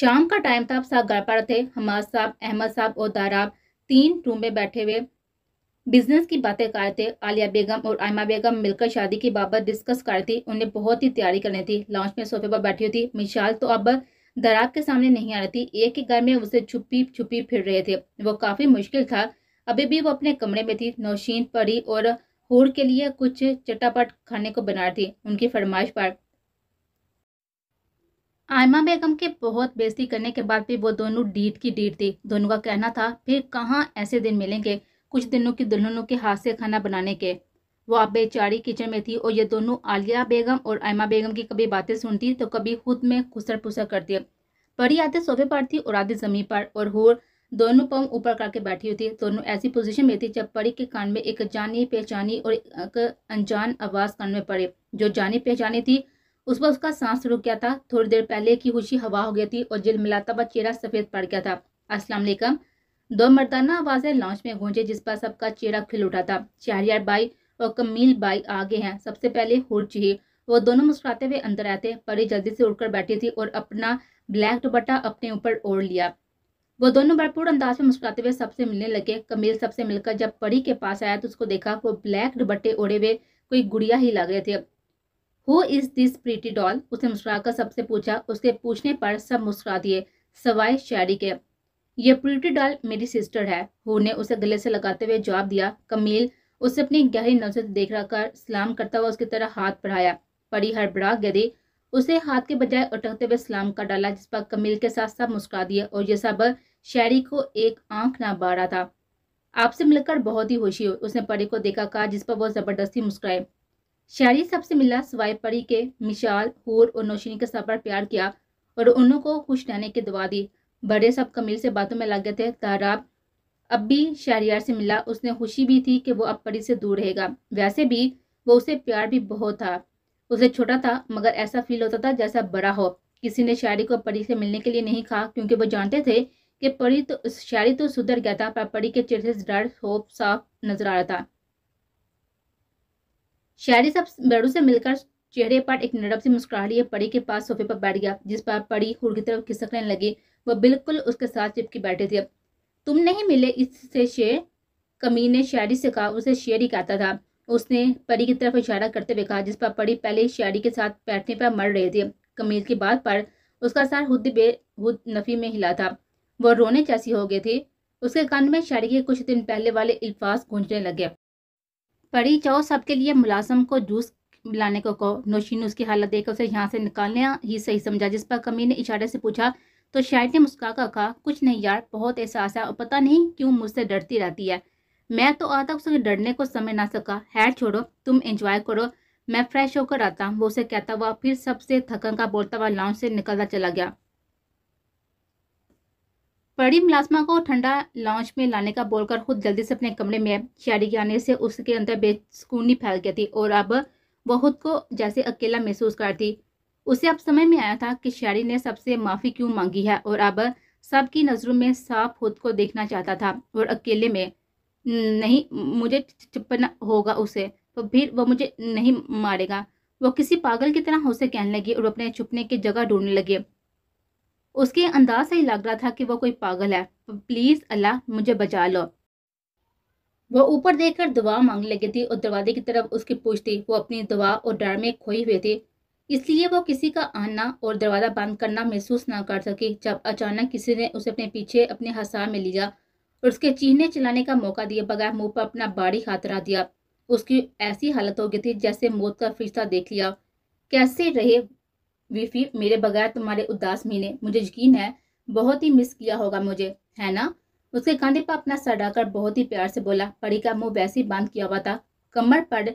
शाम का टाइम था आप साहब घर पर थे हमाद साहब अहमद साहब और दाराब तीन रूम में बैठे हुए बिजनेस की बातें कर रहे थे आलिया बेगम और आयमा बेगम मिलकर शादी की बाबत डिस्कस कर रही थी उन्हें बहुत ही तैयारी करनी थी लॉन्च में सोफे पर बैठी हुई थी मिशाल तो अब दराब के सामने नहीं आ रही थी एक ही घर में उसे छुपी छुपी फिर रहे थे वो काफ़ी मुश्किल था अभी भी वो अपने कमरे में थी नौशीन पड़ी और हूड़ के लिए कुछ चटापट खाने को बना रही थी उनकी फरमाइश पर आयमा बेगम के बहुत बेजती करने के बाद भी वो दोनों डीट की डीट थी दोनों का कहना था फिर कहाँ ऐसे दिन मिलेंगे कुछ दिनों की दुल्हनों के हाथ से खाना बनाने के वो आप बेचारी किचन में थी और ये दोनों आलिया बेगम और आयमा बेगम की कभी बातें सुनती तो कभी खुद में खुसर पुसर करती बड़ी आधे सोफे पर थी और आधी जमीन पर और हो दोनों पम ऊपर करके बैठी हुई थी दोनों ऐसी पोजीशन में थी जब परी के कान में एक जानी पहचानी और एक अनजान आवाज़ कान में पड़े जो जानी पहचानी थी उस पर उसका सांस रुक गया था थोड़ी देर पहले की खुशी हवा हो गई थी और जिल मिलाता हुआ चेहरा सफ़ेद पड़ गया था अस्सलाम वालेकुम दो मर्दाना आवाज़ें लॉन्च में गूंजे जिस पर सबका चेहरा खिल उठा था शहरियार बाई और कमील बाई आगे हैं सबसे पहले हुर चीही वो दोनों मुस्कुराते हुए अंदर आए थे परी जल्दी से उठकर बैठी थी और अपना ब्लैक दुपट्टा अपने ऊपर ओढ़ लिया वो दोनों भरपूर अंदाज में मुस्कुराते हुए सबसे मिलने लगे कमील सबसे मिलकर जब परी के पास आया तो उसको देखा वो ब्लैक दुपट्टे ओढ़े हुए कोई गुड़िया ही लग रहे थे who is this pretty doll उसने मुस्कुराकर सबसे पूछा उसके पूछने पर सब मुस्कुरा दिए सवाए शैरी के ये प्रीटी डॉल मेरी सिस्टर है हु ने उसे गले से लगाते हुए जवाब दिया कमील उसे अपनी गहरी नजर देख कर सलाम करता हुआ उसकी तरह हाथ बढ़ाया परी हड़बड़ा गई उसे हाथ के बजाय उठकते हुए सलाम कर डाला जिस पर कमील के साथ सब मुस्कुरा दिए और यह सब शैरी को एक आंख ना बारा था आपसे मिलकर बहुत ही खुशी हुई उसने परी को देखा कहा जिस पर वो जबरदस्ती मुस्कुराए शायरी सबसे मिला सवाई परी के मिशाल हूर और नौशनी के सफर प्यार किया और उन्हों को खुश रहने की दवा दी बड़े सब कमील से बातों में लग गए थे ताराब अब भी शारियार से मिला उसने खुशी भी थी कि वो अब परी से दूर रहेगा वैसे भी वो उसे प्यार भी बहुत था उसे छोटा था मगर ऐसा फील होता था जैसा बड़ा हो किसी ने शायरी को परी से मिलने के लिए नहीं कहा क्योंकि वो जानते थे कि परी तो शायरी तो सुधर गया था पर परी के चेहरे से डर होप साफ नजर आ रहा था शायरी सब बड़ू से मिलकर चेहरे पर एक नरम सी मुस्कुरा लिए परी के पास सोफे पर बैठ गया जिस पर परी खुर की तरफ खिसकने लगी वह बिल्कुल उसके साथ चिपकी बैठे थे तुम नहीं मिले इससे शेर कमीर ने शायरी से कहा उसे शेर ही कहता था उसने परी की तरफ इशारा करते हुए कहा जिस पर परी पहले शायरी के साथ बैठने पर मर रहे थे कमीर की बात पर उसका सर हुद बे हुद नफ़ी में हिला था वह रोने जैसी हो गए थे उसके कान में शायरी के कुछ दिन पहले वाले अल्फाज गूंजने लगे परी चाओ सब के लिए मुलाजम को जूस लाने को कहो नौशीन उसकी हालत देखकर उसे यहाँ से निकालने ही सही समझा जिस पर कमी ने इशारे से पूछा तो शायद ने मुस्का कर कहा कुछ नहीं यार बहुत एहसास है और पता नहीं क्यों मुझसे डरती रहती है मैं तो आता उसके डरने को समझ ना सका है छोड़ो तुम इंजॉय करो मैं फ्रेश होकर आता वो उसे कहता हुआ फिर सबसे थकन का बोलता हुआ लाउंज से निकलता चला गया पड़ी मुलाजमा को ठंडा लॉन्च में लाने का बोलकर खुद जल्दी से अपने कमरे में शायरी के आने से उसके अंदर बेसकूनी फैल गई थी और अब वह खुद को जैसे अकेला महसूस करती उसे अब समझ में आया था कि शायरी ने सबसे माफ़ी क्यों मांगी है और अब सबकी नज़रों में साफ खुद को देखना चाहता था और अकेले में नहीं मुझे चिपना होगा उसे तो फिर वह मुझे नहीं मारेगा वो किसी पागल की तरह उसे कहने लगी और अपने छुपने की जगह ढूंढने लगी उसके अंदाज से ही लग रहा था कि वो कोई पागल है प्लीज़ अल्लाह मुझे बचा लो वो ऊपर देखकर दुआ मांगने लगी थी और दरवाजे की तरफ उसकी पूछ थी वो अपनी दुआ और डर में खोई हुई थी इसलिए वो किसी का आना और दरवाज़ा बंद करना महसूस ना कर सकी जब अचानक किसी ने उसे अपने पीछे अपने हसा में लिया और उसके चीखने चलाने का मौका दिए बगैर मुंह पर अपना बाड़ी खातरा दिया उसकी ऐसी हालत हो गई थी जैसे मौत का फरिश्ता देख लिया कैसे रहे वीफी मेरे बगैर तुम्हारे उदास मीने मुझे यकीन है बहुत ही मिस किया होगा मुझे है ना उसके कंधे पर अपना सर डाकर बहुत ही प्यार से बोला परी का मुंह वैसे ही बंद किया हुआ था कमर पर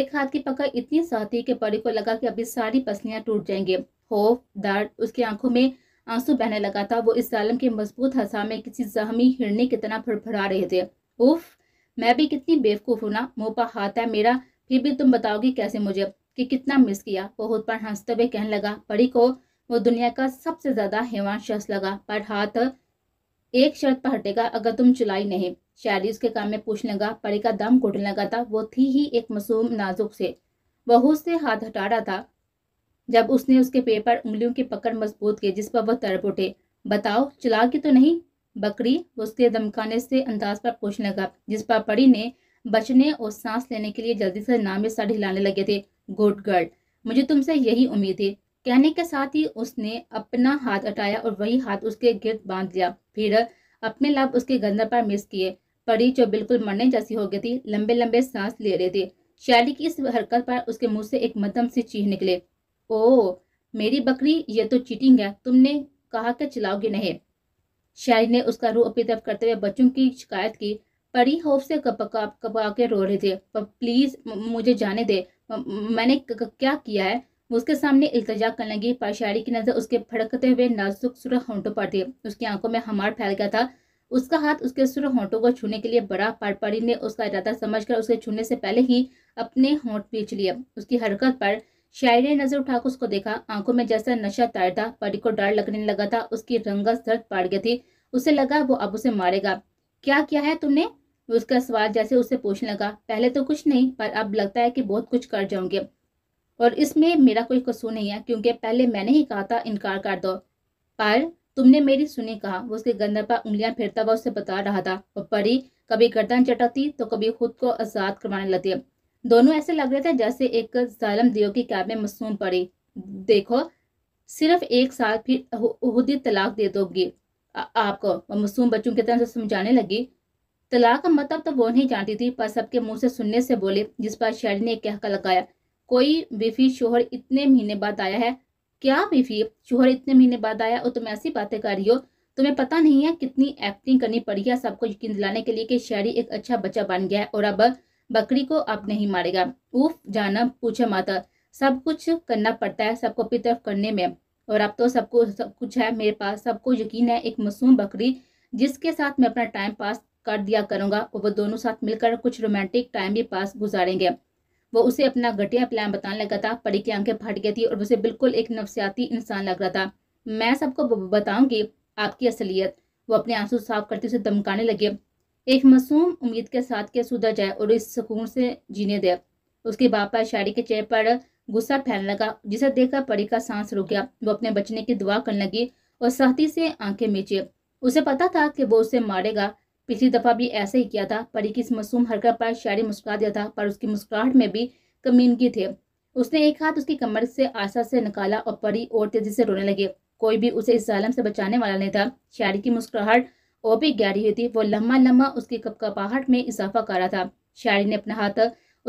एक हाथ की पकड़ इतनी सहती कि परी को लगा कि अभी सारी पसलियां टूट जाएंगे होफ दर्द उसकी आंखों में आंसू बहने लगा था वो इस जालम के मजबूत हसा में किसी जहमी हिरने की तरह फड़फड़ा रहे थे उफ मैं भी कितनी बेवकूफ़ हूं ना मुंह पर हाथ है मेरा फिर भी तुम बताओगी कैसे मुझे कि कितना मिस किया बहुत पर हंसते हुए कहने लगा परी को वो दुनिया का सबसे ज़्यादा हेवान शख्स लगा पर हाथ एक शर्त पर हटेगा अगर तुम चुलाई नहीं शायरी उसके काम में पूछने लगा परी का दम घुटने लगा था वो थी ही एक मासूम नाजुक से बहुत से हाथ हटा रहा था जब उसने उसके पेड़ पर उंगलियों की पकड़ मजबूत की जिस पर वह तड़प उठे बताओ चला की तो नहीं बकरी उसके दमकाने से अंदाज पर पूछने लगा जिस पर परी ने बचने और सांस लेने के लिए जल्दी से नाम सर हिलाने लगे थे गुड गर्ल मुझे तुमसे यही उम्मीद थी कहने के साथ ही उसने अपना हाथ हटाया और वही हाथ उसके गिर्द बांध लिया फिर अपने लाभ उसके गंदर पर मिस किए परी जो बिल्कुल मरने जैसी हो गई थी लंबे लंबे सांस ले रहे थे शैली की इस हरकत पर उसके मुंह से एक मध्यम सी चीह निकले ओ मेरी बकरी ये तो चीटिंग है तुमने कहा कि चलाओगे नहीं शैली ने उसका रूह अपनी तरफ करते हुए बच्चों की शिकायत की परी होफ से कपा कपा के रो रहे थे पर प्लीज मुझे जाने दे मैंने क्या किया है उसके सामने इल्तजा करने लगी पाशारी की नज़र उसके फड़कते हुए नाजुक सुर होंठों पर थी उसकी आंखों में हमार फैल गया था उसका हाथ उसके सुर होंठों को छूने के लिए बड़ा पाटपाड़ी ने उसका इरादा समझकर उसके छूने से पहले ही अपने होंठ पीछ लिया उसकी हरकत पर शायरी ने नजर उठाकर उसको देखा आंखों में जैसा नशा तार था परी को डर लगने लगा था उसकी रंगत दर्द पाड़ गई थी उसे लगा वो अब उसे मारेगा क्या किया है तुमने उसका स्वाद जैसे उससे पूछने लगा पहले तो कुछ नहीं पर अब लगता है कि बहुत कुछ कर जाऊंगे और इसमें मेरा कोई कसूर नहीं है क्योंकि पहले मैंने ही कहा था इनकार कर दो पर तुमने मेरी सुनी कहा वो उसके गंदर पर उंगलियां फिरता हुआ उससे बता रहा था और परी कभी गर्दन चटाती तो कभी खुद को आज़ाद करवाने लगती दोनों ऐसे लग रहे थे जैसे एक जालम दियो की कैब में मसूम पड़ी देखो सिर्फ एक साल फिर तलाक दे दोगी आपको मसूम बच्चों की तरह से समझाने लगी तलाक का मतलब तो वो नहीं जानती थी पर सबके मुंह से सुनने से बोले जिस पर शेरी ने कहकर लगाया कोई बीफी शोहर इतने महीने बाद आया है क्या बीफी शोहर इतने महीने बाद आया और तुम तो ऐसी बातें कर रही हो तुम्हें पता नहीं है कितनी एक्टिंग करनी पड़ी है सबको यकीन दिलाने के लिए कि शहरी एक अच्छा बच्चा बन गया है और अब बकरी को अब नहीं मारेगा उफ जाना पूछे माता सब कुछ करना पड़ता है सबको अपनी तरफ करने में और अब तो सबको सब कुछ है मेरे पास सबको यकीन है एक मासूम बकरी जिसके साथ मैं अपना टाइम पास कर दिया करूंगा और वो दोनों साथ मिलकर कुछ रोमांटिक टाइम भी पास गुजारेंगे वो उसे अपना घटिया प्लान बताने लगा था परी की आंखें फट गई थी और उसे बिल्कुल एक नफसियाती इंसान लग रहा था मैं सबको बताऊंगी आपकी असलियत वो अपने आंसू साफ करते उसे धमकाने लगे एक मासूम उम्मीद के साथ के सुधर जाए और इस सुकून से जीने दे उसके बापा शायरी के चेहरे पर गुस्सा फैलने लगा जिसे देखकर परी का सांस रुक गया वो अपने बचने की दुआ करने लगी और सख्ती से आंखें मीचे उसे पता था कि वो उसे मारेगा पिछली दफ़ा भी ऐसे ही किया था परी की इस मासूम हरकत पर शायरी मुस्कुरा दिया था पर उसकी मुस्कुराहट में भी कमीनगी थे उसने एक हाथ उसकी कमर से आशा से निकाला और परी और तेजी से रोने लगे कोई भी उसे इस जालम से बचाने वाला नहीं था शायरी की मुस्कुराहट और भी गहरी हुई थी वो लम्हा लम्हा उसकी कपकपाहट में इजाफा कर रहा था शायरी ने अपना हाथ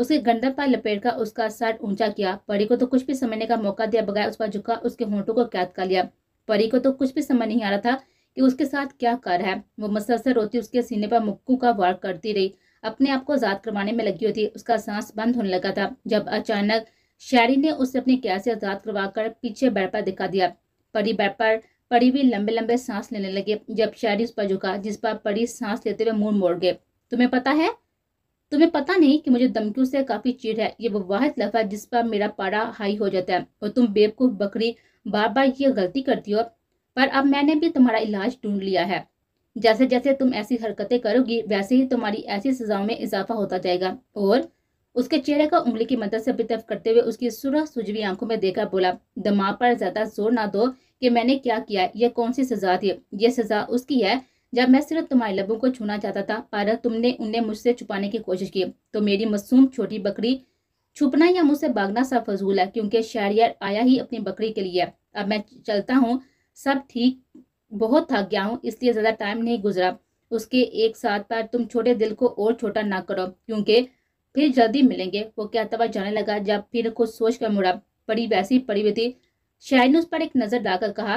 उसके गंदर पर लपेट कर उसका सर ऊंचा किया परी को तो कुछ भी समझने का मौका दिया बगैर उस पर झुका उसके होंठों को कैद कर लिया परी को तो कुछ भी समझ नहीं आ रहा था कि उसके साथ क्या कर है वो मसलसल रोती उसके सीने पर मुक्कू का वार करती रही अपने आप को आज़ाद करवाने में लगी हुई थी उसका सांस बंद होने लगा था जब अचानक शैरी ने उसे अपने कैद से आज़ाद करवा कर पीछे बैठ पर दिखा दिया परी बैठ पर पड़ी भी लंबे लंबे सांस लेने लगे जब शैरी उस पर झुका जिस पर पड़ी सांस लेते हुए मुंह मोड़ गए तुम्हें पता है तुम्हें पता नहीं कि मुझे धमकियों से काफ़ी चीड़ है ये वो वाहिद लफ्ज़ जिस पर मेरा पारा हाई हो जाता है और तुम बेवकूफ़ बकरी बार बार ये गलती करती हो पर अब मैंने भी तुम्हारा इलाज ढूंढ लिया है जैसे जैसे तुम ऐसी हरकतें करोगी वैसे ही तुम्हारी ऐसी सजाओं में इजाफा होता जाएगा और उसके चेहरे को उंगली की मदद से बितफ करते हुए उसकी सुरह सुजवी आंखों में देखा बोला दिमाग पर ज्यादा जोर ना दो कि मैंने क्या किया यह कौन सी सजा थी यह सजा उसकी है जब मैं सिर्फ तुम्हारे लबों को छूना चाहता था पर तुमने उन्हें मुझसे छुपाने की कोशिश की तो मेरी मासूम छोटी बकरी छुपना या मुझसे भागना सा फजूल है क्योंकि शहरियर आया ही अपनी बकरी के लिए अब मैं चलता हूँ सब ठीक बहुत थक गया हूँ इसलिए ज़्यादा टाइम नहीं गुजरा उसके एक साथ पर तुम छोटे दिल को और छोटा ना करो क्योंकि फिर जल्दी मिलेंगे वो कहता हुआ जाने लगा जब फिर कुछ सोच कर मुड़ा पड़ी वैसी पड़ी हुई थी शायद ने उस पर एक नज़र डालकर कहा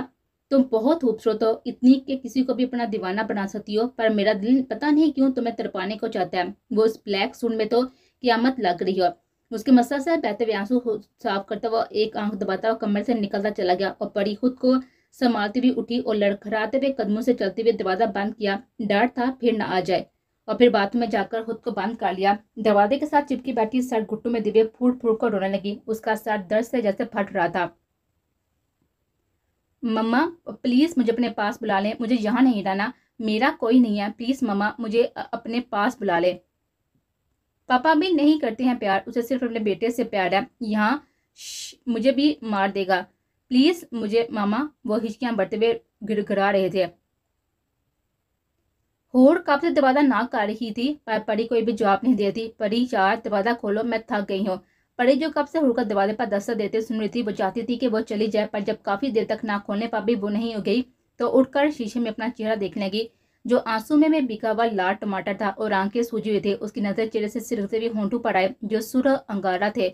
तुम बहुत खूबसूरत हो इतनी कि किसी को भी अपना दीवाना बना सकती हो पर मेरा दिल पता नहीं क्यों तुम्हें तरपाने को चाहता है वो उस ब्लैक सूट में तो क्यामत लग रही हो उसके मसल से बहते हुए आंसू साफ करता हुआ एक आंख दबाता हुआ कमर से निकलता चला गया और पड़ी खुद को संभालती हुई उठी और लड़खड़ाते हुए कदमों से चलते हुए दरवाजा बंद किया डर था फिर न आ जाए और फिर बाथरूम में जाकर खुद को बंद कर लिया दरवाजे के साथ चिपकी बैठी सर घुट्टू में दिव्य फूट फूट कर रोने लगी उसका सर दर्द से जैसे फट रहा था मम्मा प्लीज़ मुझे अपने पास बुला लें मुझे यहाँ नहीं रहना मेरा कोई नहीं है प्लीज़ मम्मा मुझे अपने पास बुला लें पापा भी नहीं करते हैं प्यार उसे सिर्फ अपने बेटे से प्यार है यहाँ मुझे भी मार देगा प्लीज़ मुझे मामा वो हिचकियां बढ़ते हुए गिड़गिड़ा रहे थे होड़ कब से दरवाज़ा ना कर रही थी पर परी कोई भी जवाब नहीं देती परी यार दरवाज़ा खोलो मैं थक गई हूँ परी जो कब से का दरवाजे पर दस्तक देते सुन थी वो चाहती थी कि वो चली जाए पर जब काफ़ी देर तक ना खोलने पर भी वो नहीं हो गई तो उठकर शीशे में अपना चेहरा देखने लगी जो आंसू में में बिका हुआ लाल टमाटर था और आंखें सूजी हुई थी उसकी नज़र चेहरे से सिरते हुए होंठू पर आए जो सुर अंगारा थे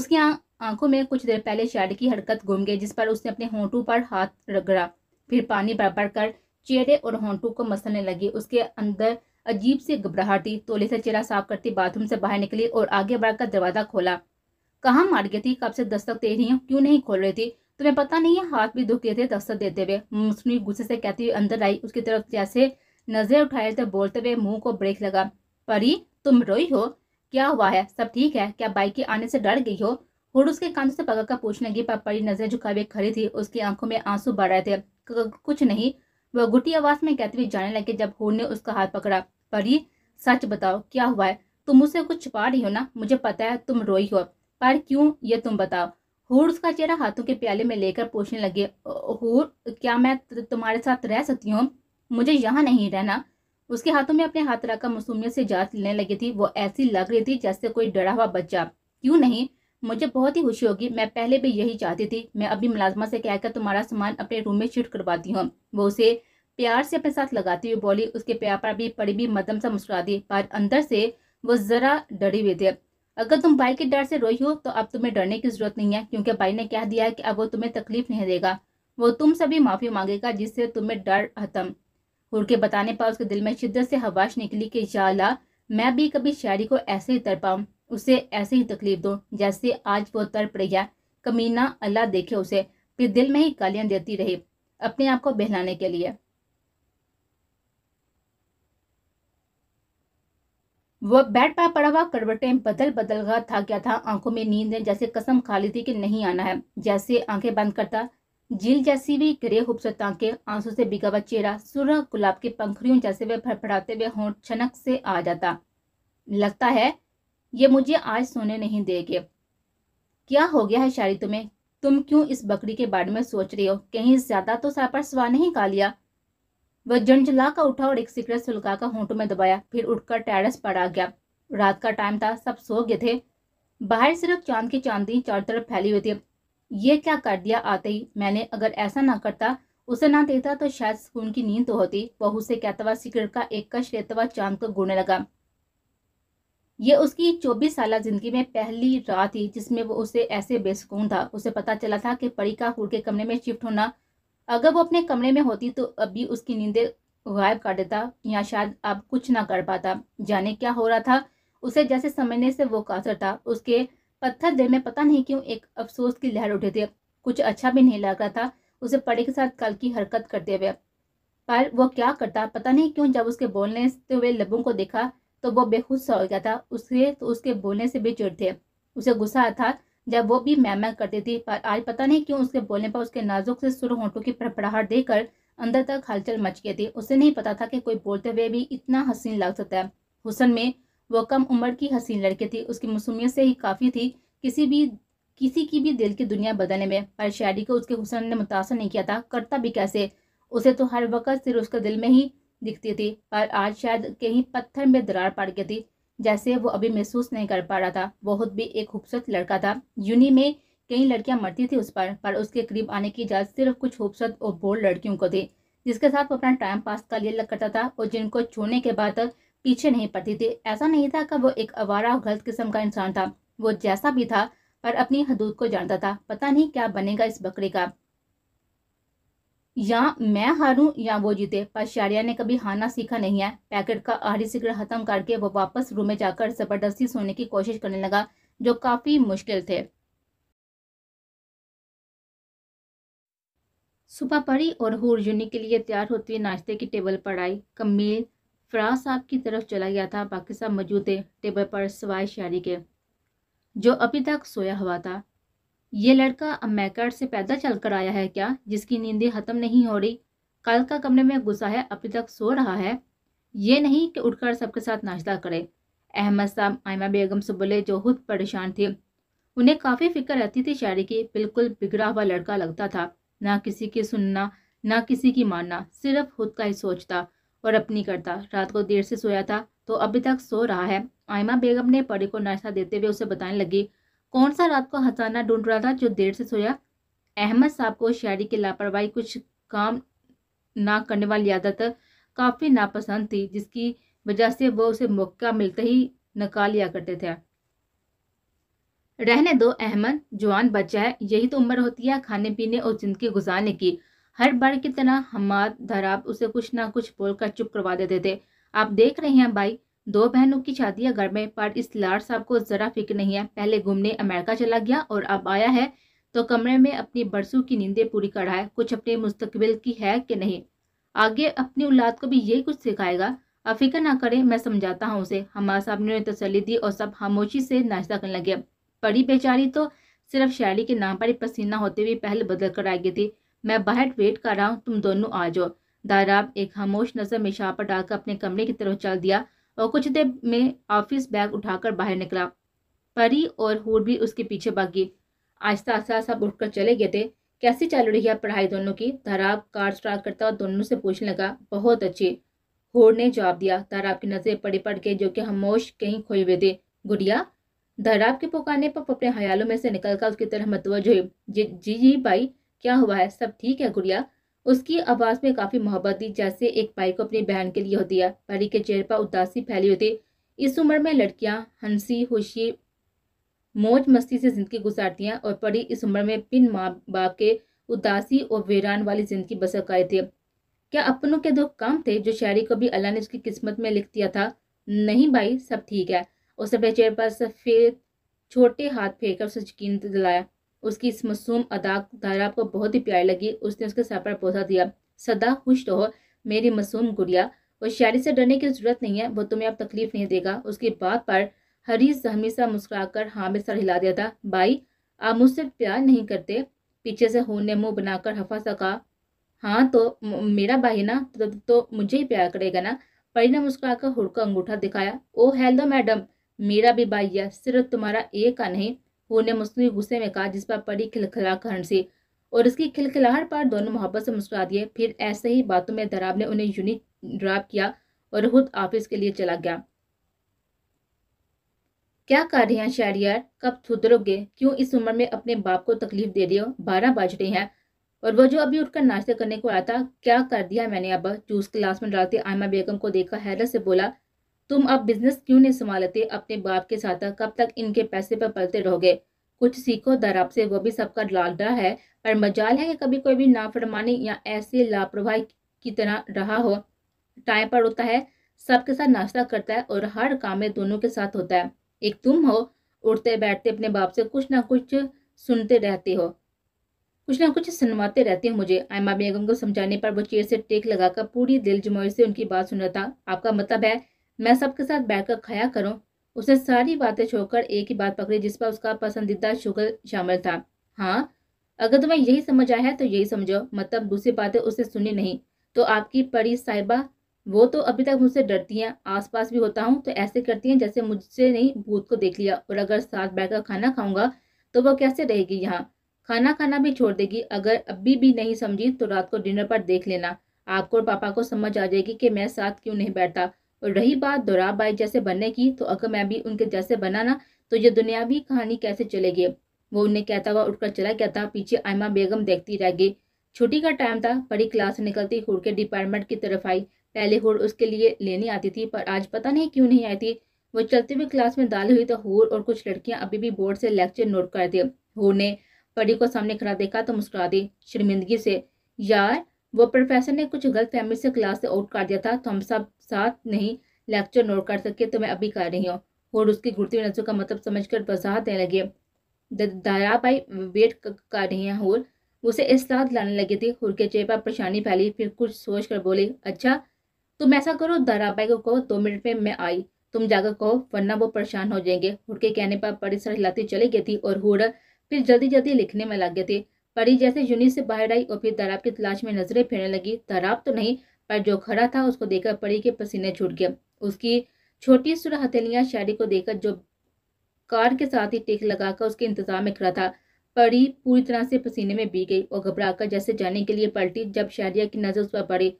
उसकी आंखों में कुछ देर पहले शैड की हरकत घूम गई जिस पर उसने अपने होंठों पर हाथ रगड़ा फिर पानी बड़बड़ कर चेहरे और होंठों को मसलने लगी उसके अंदर अजीब सी घबराहटी तोले से चेहरा साफ करती बाथरूम से बाहर निकली और आगे बढ़कर दरवाज़ा खोला कहाँ मार गई थी कब से दस्तक दे रही हूँ क्यों नहीं खोल रही थी तुम्हें पता नहीं है हाथ भी दुख गए थे दस्तक देते हुए मुस्मी गुस्से से कहती हुई अंदर आई उसकी तरफ जैसे नजरें उठाए थे तो बोलते हुए मुंह को ब्रेक लगा परी तुम रोई हो क्या हुआ है सब ठीक है क्या बाइक के आने से डर गई हो और उसके कान से पगा का पूछने की पड़ी नजर झुकावे खड़ी थी उसकी आंखों में आंसू बढ़ रहे थे कुछ नहीं वह गुटी आवाज में कहते हुए जाने लगे जब होड़ ने उसका हाथ पकड़ा परी सच बताओ क्या हुआ है तुम मुझसे कुछ छुपा रही हो ना मुझे पता है तुम रोई हो पर क्यों ये तुम बताओ होड़ उसका चेहरा हाथों के प्याले में लेकर पूछने लगे होड़ क्या मैं तुम्हारे साथ रह सकती हूँ मुझे यहाँ नहीं रहना उसके हाथों में अपने हाथ रखकर मसूमियत से जांच लेने लगी थी वो ऐसी लग रही थी जैसे कोई डरा हुआ बच्चा क्यों नहीं मुझे बहुत ही खुशी होगी मैं पहले भी यही चाहती थी मैं अपनी मुलाजमा से कहकर तुम्हारा सामान अपने रूम में शिफ्ट करवाती हूँ वो उसे प्यार से अपने साथ लगाती हुई बोली उसके प्यार पर भी पड़ी भी मदम सा मुस्कुरा दी पर अंदर से वो ज़रा डरे हुए थे अगर तुम भाई के डर से रोई हो तो अब तुम्हें डरने की जरूरत नहीं है क्योंकि भाई ने कह दिया है कि अब वो तुम्हें तकलीफ नहीं देगा वो तुम सभी माफ़ी मांगेगा जिससे तुम्हें डर हतम हुर के बताने पर उसके दिल में शिद्दत से हवाश निकली कि जाला मैं भी कभी शायरी को ऐसे ही तर पाऊँ उसे ऐसे ही तकलीफ दो जैसे आज वो तर पड़ गया कमीना अल्लाह देखे उसे फिर दिल में ही गालियां देती रही अपने आप को बहलाने के लिए वह बेड पर पड़ा हुआ करवटे बदल बदल गया था क्या था आंखों में नींद ने जैसे कसम खा ली थी कि नहीं आना है जैसे आंखें बंद करता झील जैसी भी गिरे खूबसूरत आंखें आंसू से बिगा हुआ चेहरा सुरह गुलाब की पंखड़ियों जैसे वे फड़फड़ाते हुए होंठ छनक से आ जाता लगता है ये मुझे आज सोने नहीं देंगे क्या हो गया है शायरी तुम्हें तुम क्यों इस बकरी के बारे में सोच रही हो कहीं ज्यादा तो सर पर सवा नहीं का लिया वह जंजला का उठा और एक सिगरेट सुलका का होंठों में दबाया फिर उठकर टेरस पर आ गया रात का टाइम था सब सो गए थे बाहर सिर्फ चांद की चांदी चारों तरफ फैली हुई थी ये क्या कर दिया आते ही मैंने अगर ऐसा ना करता उसे ना देता तो शायद सुकून की नींद तो होती बहू से कहता हुआ सिगरेट का एक कश लेता हुआ चांद को गुड़ने लगा ये उसकी 24 साल जिंदगी में पहली रात थी जिसमें वो उसे ऐसे बेसकून था उसे पता चला था कि परी का हुड के कमरे में शिफ्ट होना अगर वो अपने कमरे में होती तो अभी उसकी नींदें गायब कर देता या शायद अब कुछ ना कर पाता जाने क्या हो रहा था उसे जैसे समझने से वो कासर था उसके पत्थर दिल में पता नहीं क्यों एक अफसोस की लहर उठे थे कुछ अच्छा भी नहीं लग रहा था उसे परी के साथ कल की हरकत करते हुए पर वो क्या करता पता नहीं क्यों जब उसके बोलने से हुए लबों को देखा तो वो बेहूद सा हो गया था उसके तो उसके बोलने से भी चिड़ थे उसे गुस्सा था जब वो भी मैं करती थी पर आज पता नहीं क्यों उसके बोलने पर उसके नाजुक से सुर होंठों की फड़फड़ाहट देकर अंदर तक हलचल मच गई थी उसे नहीं पता था कि कोई बोलते हुए भी इतना हसीन लग सकता है हुसन में वो कम उम्र की हसीन लड़की थी उसकी मसूमियत से ही काफ़ी थी किसी भी किसी की भी दिल की दुनिया बदलने में पर शायरी को उसके हुसन ने मुतासर नहीं किया था करता भी कैसे उसे तो हर वक्त सिर्फ उसके दिल में ही दिखती थी पर आज शायद कहीं पत्थर में दरार पड़ गई थी जैसे वो अभी महसूस नहीं कर पा रहा था बहुत भी एक खूबसूरत लड़का था यूनी में कई लड़कियां मरती थी उस पर पर उसके करीब आने की इजाज़त सिर्फ कुछ खूबसूरत और बोल्ड लड़कियों को थी जिसके साथ वो अपना टाइम पास का लिए लग करता था और जिनको छूने के बाद पीछे नहीं पड़ती थी ऐसा नहीं था कि वो एक आवारा गलत किस्म का इंसान था वो जैसा भी था पर अपनी हदूद को जानता था पता नहीं क्या बनेगा इस बकरे का या मैं हारूं या वो जीते पर शारिया ने कभी हारना सीखा नहीं है पैकेट का आहरी सिगरेट खत्म करके वो वापस रूम में जाकर जबरदस्ती सोने की कोशिश करने लगा जो काफी मुश्किल थे सुबह परी और हूर यूनी के लिए तैयार होती हुई नाश्ते की टेबल पर आई कमील फराज साहब की तरफ चला गया था बाकी सब मौजूद थे टेबल पर सवाए शारी के जो अभी तक सोया हुआ था ये लड़का अमेरिका से पैदल चल कर आया है क्या जिसकी नींदें ख़त्म नहीं हो रही कल का कमरे में गुस्सा है अभी तक सो रहा है ये नहीं कि उठकर सबके साथ नाश्ता करे अहमद साहब आयमा बेगम से बोले जो खुद परेशान थे उन्हें काफ़ी फिक्र रहती थी शायरी की बिल्कुल बिगड़ा हुआ लड़का लगता था ना किसी की सुनना ना किसी की मानना सिर्फ खुद का ही सोचता और अपनी करता रात को देर से सोया था तो अभी तक सो रहा है आयमा बेगम ने परी को नाश्ता देते हुए उसे बताने लगी कौन सा रात को हसाना ढूंढ रहा था जो देर से सोया अहमद साहब को शायरी की लापरवाही कुछ काम ना करने वाली आदत काफ़ी नापसंद थी जिसकी वजह से वो उसे मौका मिलते ही नकार लिया करते थे रहने दो अहमद जवान बच्चा है यही तो उम्र होती है खाने पीने और जिंदगी गुजारने की हर बार की तरह हमाद धराब उसे कुछ ना कुछ बोलकर चुप करवा देते थे आप देख रहे हैं भाई दो बहनों की शादी घर में पर इस लाड साहब को ज़रा फिक्र नहीं है पहले घूमने अमेरिका चला गया और अब आया है तो कमरे में अपनी बरसों की नींदें पूरी कर रहा है कुछ अपने मुस्तकबिल की है कि नहीं आगे अपनी औलाद को भी यही कुछ सिखाएगा अब फिक्र ना करें मैं समझाता हूँ उसे हमारा साहब ने तसली दी और सब खामोशी से नाश्ता करने लगे पड़ी बेचारी तो सिर्फ शायरी के नाम पर ही पसीना होते हुए पहल बदल कर आ गई थी मैं बाहर वेट कर रहा हूँ तुम दोनों आ जाओ दाराब एक खामोश नजर शाह पर डालकर अपने कमरे की तरफ चल दिया और कुछ देर में ऑफिस बैग उठाकर बाहर निकला परी और हूर भी उसके पीछे भागी आहिस्ता आहिस्ता सब उठकर चले गए थे कैसी चालू रही है पढ़ाई दोनों की धराब कार स्टार्ट करता और दोनों से पूछने लगा बहुत अच्छी होड़ ने जवाब दिया धराब की नज़रें पड़े पड़ गई जो कि हमोश कहीं खोए हुए थे गुड़िया धराब के पुकारने पर अपने हयालों में से निकल कर उसकी तरह मतवज हुई जी जी भाई क्या हुआ है सब ठीक है गुड़िया उसकी आवाज़ में काफ़ी मोहब्बत थी जैसे एक भाई को अपनी बहन के लिए होती दिया परी के चेहरे पर उदासी फैली होती इस उम्र में लड़कियां हंसी खुशी मौज मस्ती से ज़िंदगी गुजारती हैं और परी इस उम्र में बिन माँ बाप के उदासी और वीरान वाली ज़िंदगी बसर करे थे क्या अपनों के दो काम थे जो शायरी को भी अल्लाह ने उसकी किस्मत में लिख दिया था नहीं भाई सब ठीक है उसने अपने चेहरे पर सफ़ेद छोटे हाथ फेंक कर उसे यकीन दिलाया उसकी इस मसूम अदाकारा आपको बहुत ही प्यारी लगी उसने उसके सर पर पौधा दिया सदा खुश रहो मेरी मासूम गुड़िया और शायरी से डरने की जरूरत नहीं है वो तुम्हें अब तकलीफ नहीं देगा उसकी बात पर हरीश हमेशा मुस्कुराकर हाँ में सर हिला दिया था भाई आप मुझसे प्यार नहीं करते पीछे से हून ने मुंह बनाकर हफा सा कहा हाँ तो मेरा भाई ना तो, तो, तो मुझे ही प्यार करेगा ना परी ने मुस्कुराकर हुड़का अंगूठा दिखाया ओ हेलो मैडम मेरा भी भाई है सिर्फ तुम्हारा एक का नहीं हु ने मुस्कुरी गुस्से में कहा जिस पर पड़ी खिलखिला खंड सी और इसकी खिलखिलाहट पर दोनों मोहब्बत से मुस्कुरा दिए फिर ऐसे ही बातों में दराब ने उन्हें यूनिक ड्राप किया और खुद ऑफिस के लिए चला गया क्या कर रहे हैं शहरियार कब सुधरोगे क्यों इस उम्र में अपने बाप को तकलीफ दे रही हो बारह बज रहे हैं और वो जो अभी उठकर नाश्ता करने को आया था क्या कर दिया मैंने अब जूस क्लास में डालते आयमा बेगम को देखा हैरत से बोला तुम अब बिजनेस क्यों नहीं संभालते अपने बाप के साथ कब तक इनके पैसे पर पलते रहोगे कुछ सीखो दराब से वो भी सबका लाडला है पर मजाल है कि कभी कोई भी नाफरमानी या ऐसे लापरवाही की तरह रहा हो टाइम पर होता है सबके साथ नाश्ता करता है और हर काम में दोनों के साथ होता है एक तुम हो उठते बैठते अपने बाप से कुछ ना कुछ सुनते रहते हो कुछ ना कुछ सुनवाते रहते हो मुझे आयमा बेगम को समझाने पर वो चेयर से टेक लगाकर पूरी दिल जमोर से उनकी बात सुन रहा था आपका मतलब है मैं सबके साथ बैठकर खाया करूं उसने सारी बातें छोड़कर एक ही बात पकड़ी जिस पर उसका पसंदीदा शुगर शामिल था हाँ अगर तुम्हें यही समझ आया है तो यही समझो मतलब दूसरी बातें उससे सुनी नहीं तो आपकी पड़ी साहिबा वो तो अभी तक मुझसे डरती हैं आसपास भी होता हूँ तो ऐसे करती हैं जैसे मुझसे नहीं भूत को देख लिया और अगर साथ बैठकर खाना खाऊंगा तो वो कैसे रहेगी यहाँ खाना खाना भी छोड़ देगी अगर अभी भी नहीं समझी तो रात को डिनर पर देख लेना आपको और पापा को समझ आ जाएगी कि मैं साथ क्यों नहीं बैठता और रही बात दोराबाई जैसे बनने की तो अगर मैं भी उनके जैसे बनाना तो ये दुनियावी कहानी कैसे चलेगी वो उन्हें कहता हुआ उठकर चला गया था पीछे आयमा बेगम देखती रह गई छुट्टी का टाइम था परी क्लास निकलती हुर के डिपार्टमेंट की तरफ आई पहले हुर उसके लिए लेने आती थी पर आज पता नहीं क्यों नहीं आई थी वो चलते हुए क्लास में दाल हुई तो हुर और कुछ लड़कियां अभी भी बोर्ड से लेक्चर नोट कर दिए हुर ने परी को सामने खड़ा देखा तो मुस्कुरा दी शर्मिंदगी से यार वो प्रोफेसर ने कुछ गलत फहमी से क्लास से आउट कर दिया था तो हम सब साथ नहीं लेक्चर नोट कर सके तो मैं अभी कर रही हूँ और उसकी घुड़ती हुई नजरों का मतलब समझ कर वजाहत देने लगे दारा भाई वेट कर रही हैं और उसे इस साथ लाने लगी थी हुर के चेहरे पर परेशानी फैली फिर कुछ सोच कर बोली अच्छा तुम ऐसा करो दारा भाई को कहो दो मिनट में मैं आई तुम जाकर कहो वरना वो परेशान हो जाएंगे हुड़ के कहने पर बड़ी सर हिलाती चली गई थी और हुड़ फिर जल्दी जल्दी लिखने में लग गई थी परी जैसे यूनिट से बाहर आई और फिर तालाब की तलाश में नजरें फेरने लगी तालाब तो नहीं पर जो खड़ा था उसको देखकर परी के पसीने छूट गए उसकी छोटी सुर हथेलियां शायरी को देखकर जो कार के साथ ही टेक लगाकर उसके इंतजार में खड़ा था परी पूरी तरह से पसीने में बी गई और घबराकर जैसे जाने के लिए पलटी जब शारिया की नजर उस पर पड़ी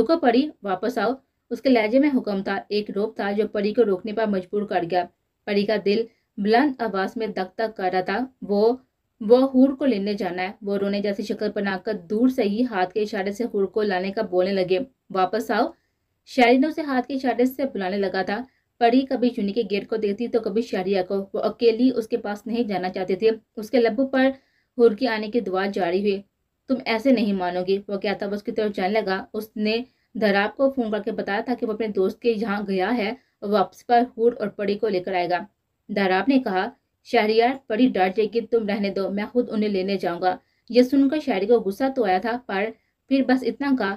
रुको परी वापस आओ उसके लहजे में हुक्म था एक रोप था जो परी को रोकने पर मजबूर कर गया परी का दिल बुलंद आवाज में दखता कर रहा था वो वह हूर को लेने जाना है वह रोने जैसी शक्ल बनाकर दूर से ही हाथ के इशारे से हूर को लाने का बोलने लगे वापस आओ शायरी ने उसे हाथ के इशारे से बुलाने लगा था परी कभी चुनी के गेट को देखती तो कभी शारिया को वो अकेली उसके पास नहीं जाना चाहती थी उसके लबों पर हुर की आने की दुआ जारी हुई तुम ऐसे नहीं मानोगे वो कहता हुआ उसकी तरफ जाने लगा उसने धराब को फोन करके बताया था कि वो अपने दोस्त के यहाँ गया है वापस पर हुर और पड़ी को लेकर आएगा धराब ने कहा शहरियार बड़ी डांट जाएगी तुम रहने दो मैं खुद उन्हें लेने जाऊंगा यह सुनकर शहरी को गुस्सा तो आया था पर फिर बस इतना कहा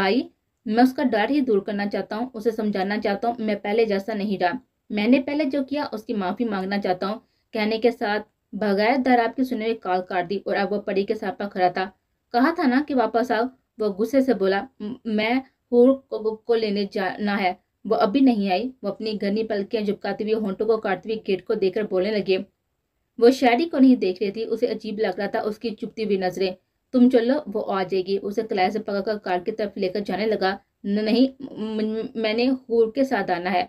भाई मैं उसका डर ही दूर करना चाहता हूँ उसे समझाना चाहता हूँ मैं पहले जैसा नहीं रहा मैंने पहले जो किया उसकी माफ़ी मांगना चाहता हूँ कहने के साथ बगैर दर आपकी सुने हुई कॉल काट दी और अब वो परी के सापा खड़ा था कहा था ना कि वापस आओ वो गुस्से से बोला मैं हूर को, को लेने जाना है वो अभी नहीं आई वो अपनी घनी पलकियां झुपकाते हुए होंटों को काटते हुए गेट को देखकर बोलने लगे वो शायरी को नहीं देख रही थी उसे अजीब लग रहा था उसकी चुपती हुई नजरें तुम चलो वो आ जाएगी उसे कलाई से पकड़कर कार की तरफ लेकर जाने लगा नहीं मैंने हूर के साथ आना है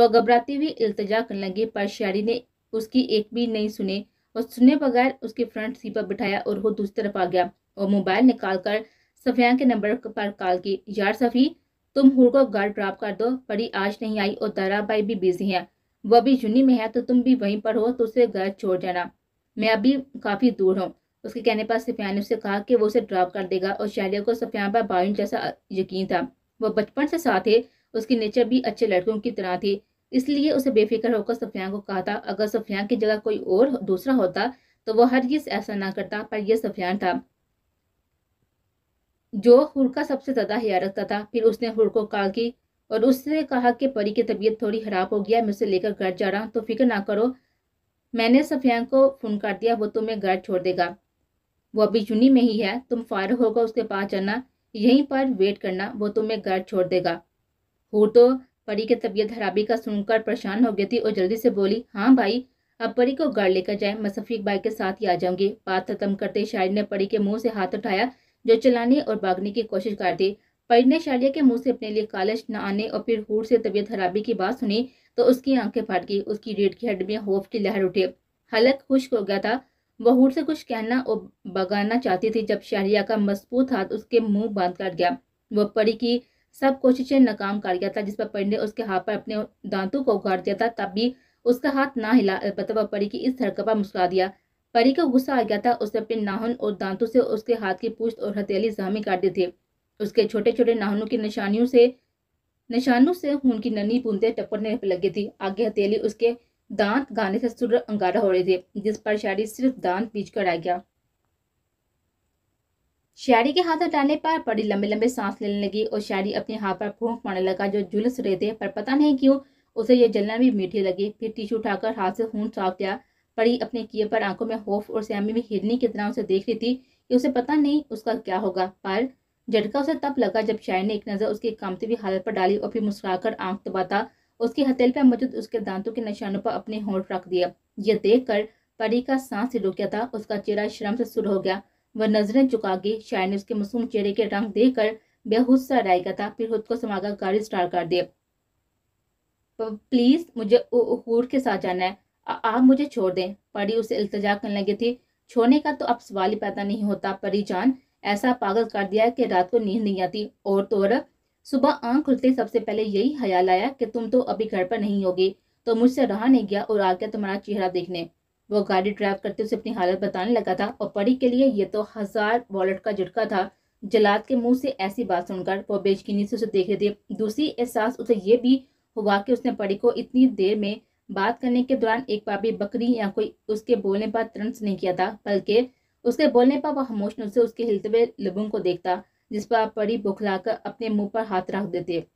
वह घबराती हुई इल्तजा करने लगी पर शायरी ने उसकी एक भी नहीं सुनी और सुनने बगैर उसके फ्रंट सीट पर बिठाया और वो दूसरी तरफ आ गया और मोबाइल निकाल कर सफिया के नंबर पर कॉल की यार सफ़ी तुम हुर को घर ड्राप कर दो परी आज नहीं आई और भाई भी बिजी है वह भी यूनी में है तो तुम भी वहीं पर हो तो उसे घर छोड़ जाना मैं अभी काफ़ी दूर हूँ उसके कहने पर सफिया ने उसे कहा कि वो उसे ड्रॉप कर देगा और शैलिया को सफिया पर बाइन जैसा यकीन था वह बचपन से साथ है उसकी नेचर भी अच्छे लड़कों की तरह थी इसलिए उसे बेफिक्र होकर सफिया को कहा था अगर सफिया की जगह कोई और दूसरा होता तो वह हर चीज़ ऐसा ना करता पर यह सफियान था जो हुर का सबसे ज़्यादा हया रखता था फिर उसने हुर को कॉल की और उससे कहा कि परी की तबीयत थोड़ी ख़राब हो गया मैं उसे लेकर घर जा रहा हूँ तो फिक्र ना करो मैंने सफियान को फ़ोन कर दिया वो तुम्हें घर छोड़ देगा वो अभी जुनी में ही है तुम फारग होगा उसके पास जाना यहीं पर वेट करना वो तुम्हें घर छोड़ देगा हु तो परी की तबीयत खराबी का सुनकर परेशान हो गई थी और जल्दी से बोली हाँ भाई अब परी को घर लेकर जाए मैं सफ़ीक भाई के साथ ही आ जाऊंगी बात खत्म करते शायरी ने परी के मुंह से हाथ उठाया जो चलाने और भागने की कोशिश करते परी ने शालिया के मुंह से अपने लिए कालश न आने और फिर हूर से तबीयत खराबी की बात सुनी तो उसकी आंखें फट गई उसकी रेड की हड्डी होफ की लहर उठी हलक खुश हो गया था वह हूर से कुछ कहना और बगाना चाहती थी जब शालिया का मजबूत हाथ उसके मुंह बांध कर गया वह परी की सब कोशिशें नाकाम कर गया था जिस पर परी ने उसके हाथ पर अपने दांतों को उगाड़ दिया था तब भी उसका हाथ ना हिला अलबत्ता वह परी की इस धड़का पर मुस्कुरा दिया परी का गुस्सा आ गया था उसने अपने नाहन और दांतों से उसके हाथ की पूछ और हथेली काट दी थी उसके छोटे छोटे नाहनों की निशानियों से निशानों से खून की नन्ही बूंदे टपकने लगी थी आगे हथेली उसके दांत गाने से सुर अंगारा हो रहे थे जिस पर शायरी सिर्फ दांत बीच कर आ गया शायरी के हाथ हटाने पर बड़ी लंबे लंबे सांस लेने लगी और शायरी अपने हाथ पर फूक मारने लगा जो झुलस रहे थे पर पता नहीं क्यों उसे यह जलना भी मीठी लगी फिर टिश्यू उठाकर हाथ से खून साफ किया पड़ी अपने किए पर आंखों में होफ और श्यामी में हिरनी की तरह उसे देख रही थी कि उसे पता नहीं उसका क्या होगा पर झटका उसे तब लगा जब शायर ने एक नज़र उसकी कामती हुई हालत पर डाली और फिर मुस्कुराकर आंख दबाता उसकी हथेल पर मौजूद उसके दांतों के निशानों पर अपने होंठ रख दिया यह देखकर परी का सांस ही रुक गया था उसका चेहरा शर्म से सुर हो गया वह नजरें चुका गई शायर ने उसके मासूम चेहरे के रंग देखकर बेहूद सा रह गया था फिर खुद को समाकर गाड़ी स्टार्ट कर दिया प्लीज मुझे के साथ जाना है आप मुझे छोड़ दें परी उसे इल्तजा करने लगी थी छोड़ने का तो अब सवाल ही पैदा नहीं होता परी जान ऐसा पागल कर दिया कि रात को नींद नहीं आती और तो और सुबह आंख खुलते सबसे पहले यही ख्याल आया कि तुम तो अभी घर पर नहीं होगी तो मुझसे रहा नहीं गया और आ गया तुम्हारा चेहरा देखने वो गाड़ी ड्राइव करते उसे अपनी हालत बताने लगा था और परी के लिए ये तो हजार वॉलेट का झटका था जलाद के मुंह से ऐसी बात सुनकर वो बेचकीनी से उसे देख रही थी दूसरी एहसास उसे ये भी हुआ कि उसने परी को इतनी देर में बात करने के दौरान एक पापी बकरी या कोई उसके बोलने पर तुरंत नहीं किया था बल्कि उसके बोलने पर वह खामोश से उसके हिलते हुए लबों को देखता जिस पर परी बुखलाकर अपने मुंह पर हाथ रख देते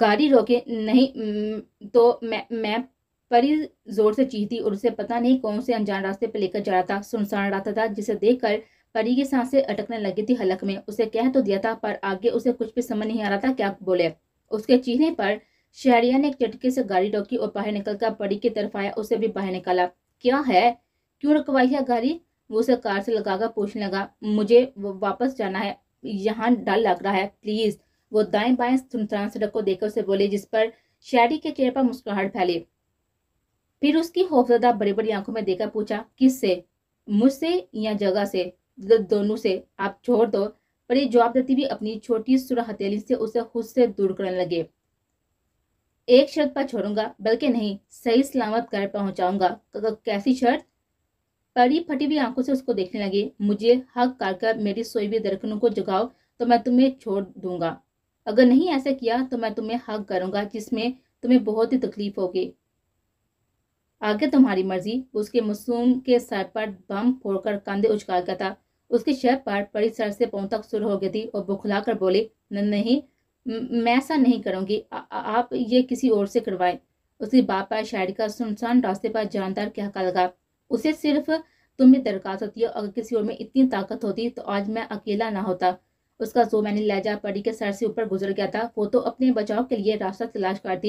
गाड़ी रोके नहीं तो मैं मैं परी जोर से चीखती और उसे पता नहीं कौन से अनजान रास्ते पर लेकर जा रहा था सुनसान रहता था जिसे देखकर परी की सांसें अटकने लगी थी हलक में उसे कह तो दिया था पर आगे उसे कुछ भी समझ नहीं आ रहा था क्या बोले उसके चीखने पर शहरिया ने एक चटके से गाड़ी रोकी और बाहर निकलकर परी की तरफ आया उसे भी बाहर निकाला क्या है क्यों रुकवाई है गाड़ी वो उसे कार से लगाकर पूछने लगा मुझे वापस जाना है यहाँ डर लग रहा है प्लीज वो दाएं बाएं सुनसान सड़क को देखकर उसे बोले जिस पर शहरी के चेहरे पर मुस्कुराहट फैली फिर उसकी खौफजदा बड़ी बड़ी आंखों में देखकर पूछा से मुझसे या जगह से मतलब दोनों से आप छोड़ दो पर ये देती भी अपनी छोटी सुर हथेली से उसे खुद से दूर करने लगे एक शर्त पर छोड़ूंगा बल्कि नहीं सही सलामत घर पहुंचाऊंगा कैसी शर्त परी फटी हुई आंखों से उसको देखने लगी मुझे हक कर मेरी सोई हुई दरखनों को जगाओ तो मैं तुम्हें छोड़ दूंगा अगर नहीं ऐसा किया तो मैं तुम्हें हक करूंगा जिसमें तुम्हें बहुत ही तकलीफ होगी आगे तुम्हारी मर्जी उसके मासूम के सर पर बम फोड़कर कंधे उछका गया था उसके शर पर पड़ी सर से पौ तक सुर हो गई थी और कर बोली नहीं मैं ऐसा नहीं करूँगी आप ये किसी और से करवाएं उसकी पर शायरी का सुनसान रास्ते पर जानदार क्या का लगा उसे सिर्फ तुम्हें दरखास्त होती है अगर किसी और में इतनी ताकत होती तो आज मैं अकेला ना होता उसका जो मैंने लहजा पड़ी के सर से ऊपर गुजर गया था वो तो अपने बचाव के लिए रास्ता तलाश कर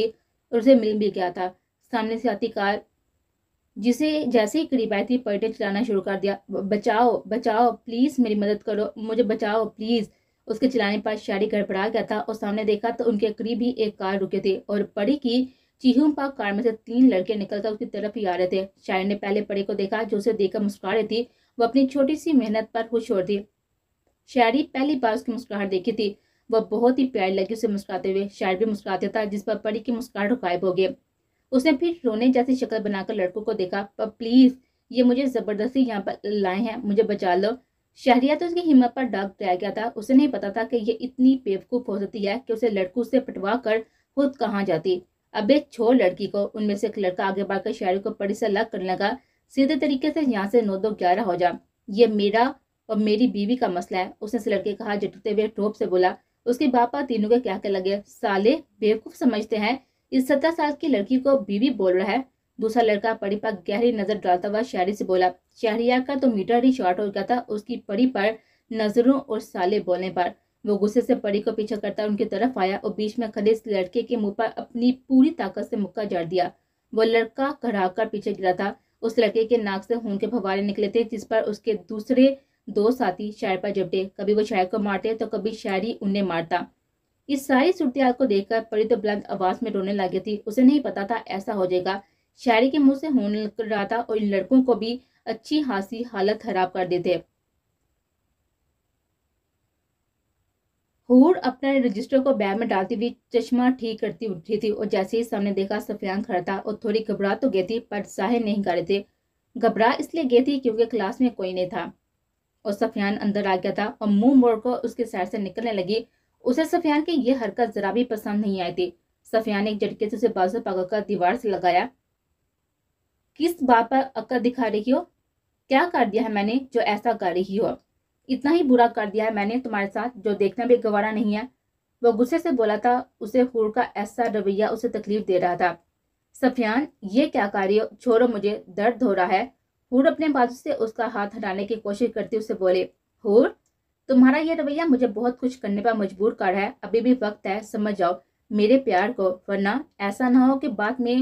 और उसे मिल भी गया था सामने से आती कार जिसे जैसे ही करीबायती पलटे चलाना शुरू कर दिया बचाओ बचाओ प्लीज़ मेरी मदद करो मुझे बचाओ प्लीज़ उसके चलाने पर शारी गड़बड़ा गया था और सामने देखा तो उनके करीब ही एक कार रुके थे और पड़ी की चीहू पा कार में से तीन लड़के निकलकर उसकी तरफ ही आ रहे थे शायरी ने पहले पड़ी को देखा जो उसे देखकर मुस्कुरा रही थी वो अपनी छोटी सी मेहनत पर खुश हो रही शायरी पहली बार उसकी मुस्कुराहट देखी थी वह बहुत ही प्यारी लगी उसे मुस्कुराते हुए शायर भी मुस्कुराते था जिस पर पड़ी की मुस्कुराहट गायब हो गई उसने फिर रोने जैसी शक्ल बनाकर लड़कों को देखा पर प्लीज़ ये मुझे ज़बरदस्ती यहाँ पर लाए हैं मुझे बचा लो शहरिया तो उसकी हिम्मत पर डाक दिया गया था उसे नहीं पता था कि ये इतनी बेवकूफ़ हो सकती है कि उसे लड़कों से पटवा कर खुद कहाँ जाती अबे छोड़ लड़की को उनमें से एक लड़का आगे बढ़कर शहरी को पड़ी से अलग करने लगा सीधे तरीके से यहाँ से नौ दो ग्यारह हो जा ये मेरा और मेरी बीवी का मसला है उसने से लड़के कहा जटते हुए टोप से बोला उसके बापा तीनों के क्या क्या लगे साले बेवकूफ़ समझते हैं इस सत्रह साल की लड़की को बीवी बोल रहा है दूसरा लड़का परी पर गहरी नजर डालता हुआ शहरी से बोला शहरिया का तो मीटर ही शॉर्ट हो गया था उसकी परी पर नजरों और साले बोलने पर वो गुस्से से परी को पीछा करता उनकी तरफ आया और बीच में खड़े इस लड़के के मुंह पर अपनी पूरी ताकत से मुक्का जड़ दिया वो लड़का कराकर पीछे गिरा था उस लड़के के नाक से खून के फवारे निकले थे जिस पर उसके दूसरे दो साथी शायर पर जबटे कभी वो शायर को मारते तो कभी शायरी उन्हें मारता इस सारी सूरत को देखकर परी तो बुलंद आवाज में रोने लगी थी उसे नहीं पता था ऐसा हो जाएगा शायरी के मुंह से होने लग रहा था और इन लड़कों को भी अच्छी हासी हालत खराब कर देते हूर अपने रजिस्टर को बैग में डालती हुई चश्मा ठीक करती उठी थी और जैसे ही सामने देखा सफियान खड़ा था और थोड़ी घबरा तो गई थी पर जाहिर नहीं कर रहे थे घबरा इसलिए गई थी क्योंकि क्लास में कोई नहीं था और सफियान अंदर आ गया था और मुंह मोड़ उसके सैर से निकलने लगी उसे सफियान की यह हरकत जरा भी पसंद नहीं आई थी सफियान ने एक झटके से उसे बाजू पकड़कर दीवार से लगाया किस बात पर अक्कर दिखा रही हो क्या कर दिया है मैंने जो ऐसा कर रही हो इतना ही बुरा कर दिया है मैंने तुम्हारे साथ जो देखना भी गवारा नहीं है वो गुस्से से बोला था उसे हूर का ऐसा रवैया उसे तकलीफ दे रहा था सफियान ये क्या कर रही हो छोड़ो मुझे दर्द हो रहा है हूर अपने बाजू से उसका हाथ हटाने की कोशिश करती उसे बोले हूर तुम्हारा यह रवैया मुझे बहुत कुछ करने पर मजबूर कर रहा है अभी भी वक्त है समझ जाओ मेरे प्यार को वरना ऐसा ना हो कि बाद में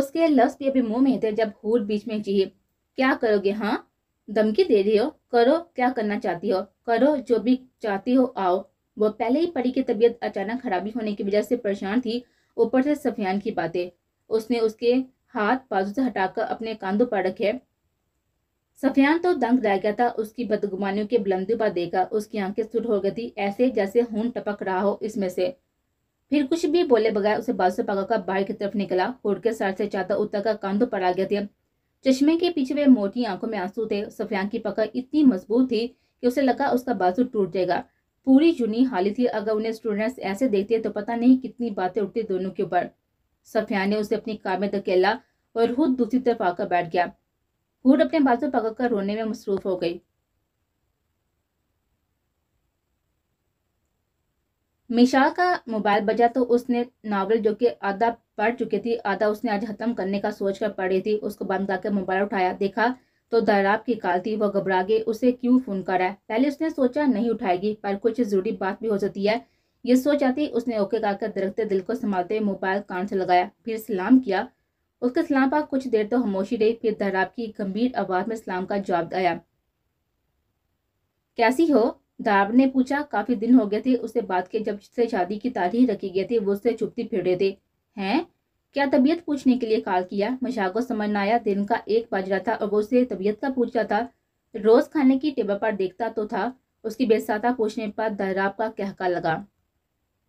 उसके लफ्स भी अभी मुंह में थे जब हूर बीच में चाहिए क्या करोगे हाँ धमकी दे रही हो करो क्या करना चाहती हो करो जो भी चाहती हो आओ वो पहले ही परी की तबीयत अचानक खराबी होने की वजह से परेशान थी ऊपर से सफियान की बातें उसने उसके हाथ बाजू से हटाकर अपने कांधों पर रखे सफियान तो दंग रह गया था उसकी बदगुमानियों के बुलंदी पर देखा उसकी आंखें सुट हो गई थी ऐसे जैसे हून टपक रहा हो इसमें से फिर कुछ भी बोले बगैर उसे पगा का बाहर की तरफ निकला हुड के सर से चादर उतर का कंध पर आ गया थे चश्मे के पीछे वे मोटी आंखों में आंसू थे सफियान की पकड़ इतनी मजबूत थी कि उसे लगा उसका बाजू टूट जाएगा पूरी जुनी हाली थी अगर उन्हें स्टूडेंट्स ऐसे देखते तो पता नहीं कितनी बातें उठती दोनों के ऊपर सफियान ने उसे अपनी कार में धकेला और खुद दूसरी तरफ आकर बैठ गया हूड अपने बाजू कर रोने में मसरूफ हो गई मिशाल का मोबाइल बजा तो उसने नावल जो कि आधा पढ़ चुकी थी आधा उसने आज खत्म करने का सोच कर पढ़ी थी उसको बंद करके मोबाइल उठाया देखा तो दराब की काल थी वह घबरा गई उसे क्यों फ़ोन करा पहले उसने सोचा नहीं उठाएगी पर कुछ ज़रूरी बात भी हो जाती है ये सोच आती उसने ओके कहकर दरखते दिल को संभालते मोबाइल कान से लगाया फिर सलाम किया उसका सलाम पाक कुछ देर तो खामोशी रही फिर दहराब की गंभीर आवाज़ में सलाम का जवाब आया कैसी हो दहराब ने पूछा काफ़ी दिन हो गए थे उससे बात के जब से शादी की तारीख रखी गई थी वो उससे चुपती फिर रहे थे हैं क्या तबीयत पूछने के लिए कॉल किया मशाक को समझ ना आया दिन का एक बज रहा था और वो उससे तबीयत का पूछ रहा था रोज़ खाने की टेबल पर देखता तो था उसकी बेसाता पूछने पर दहराब का कहका लगा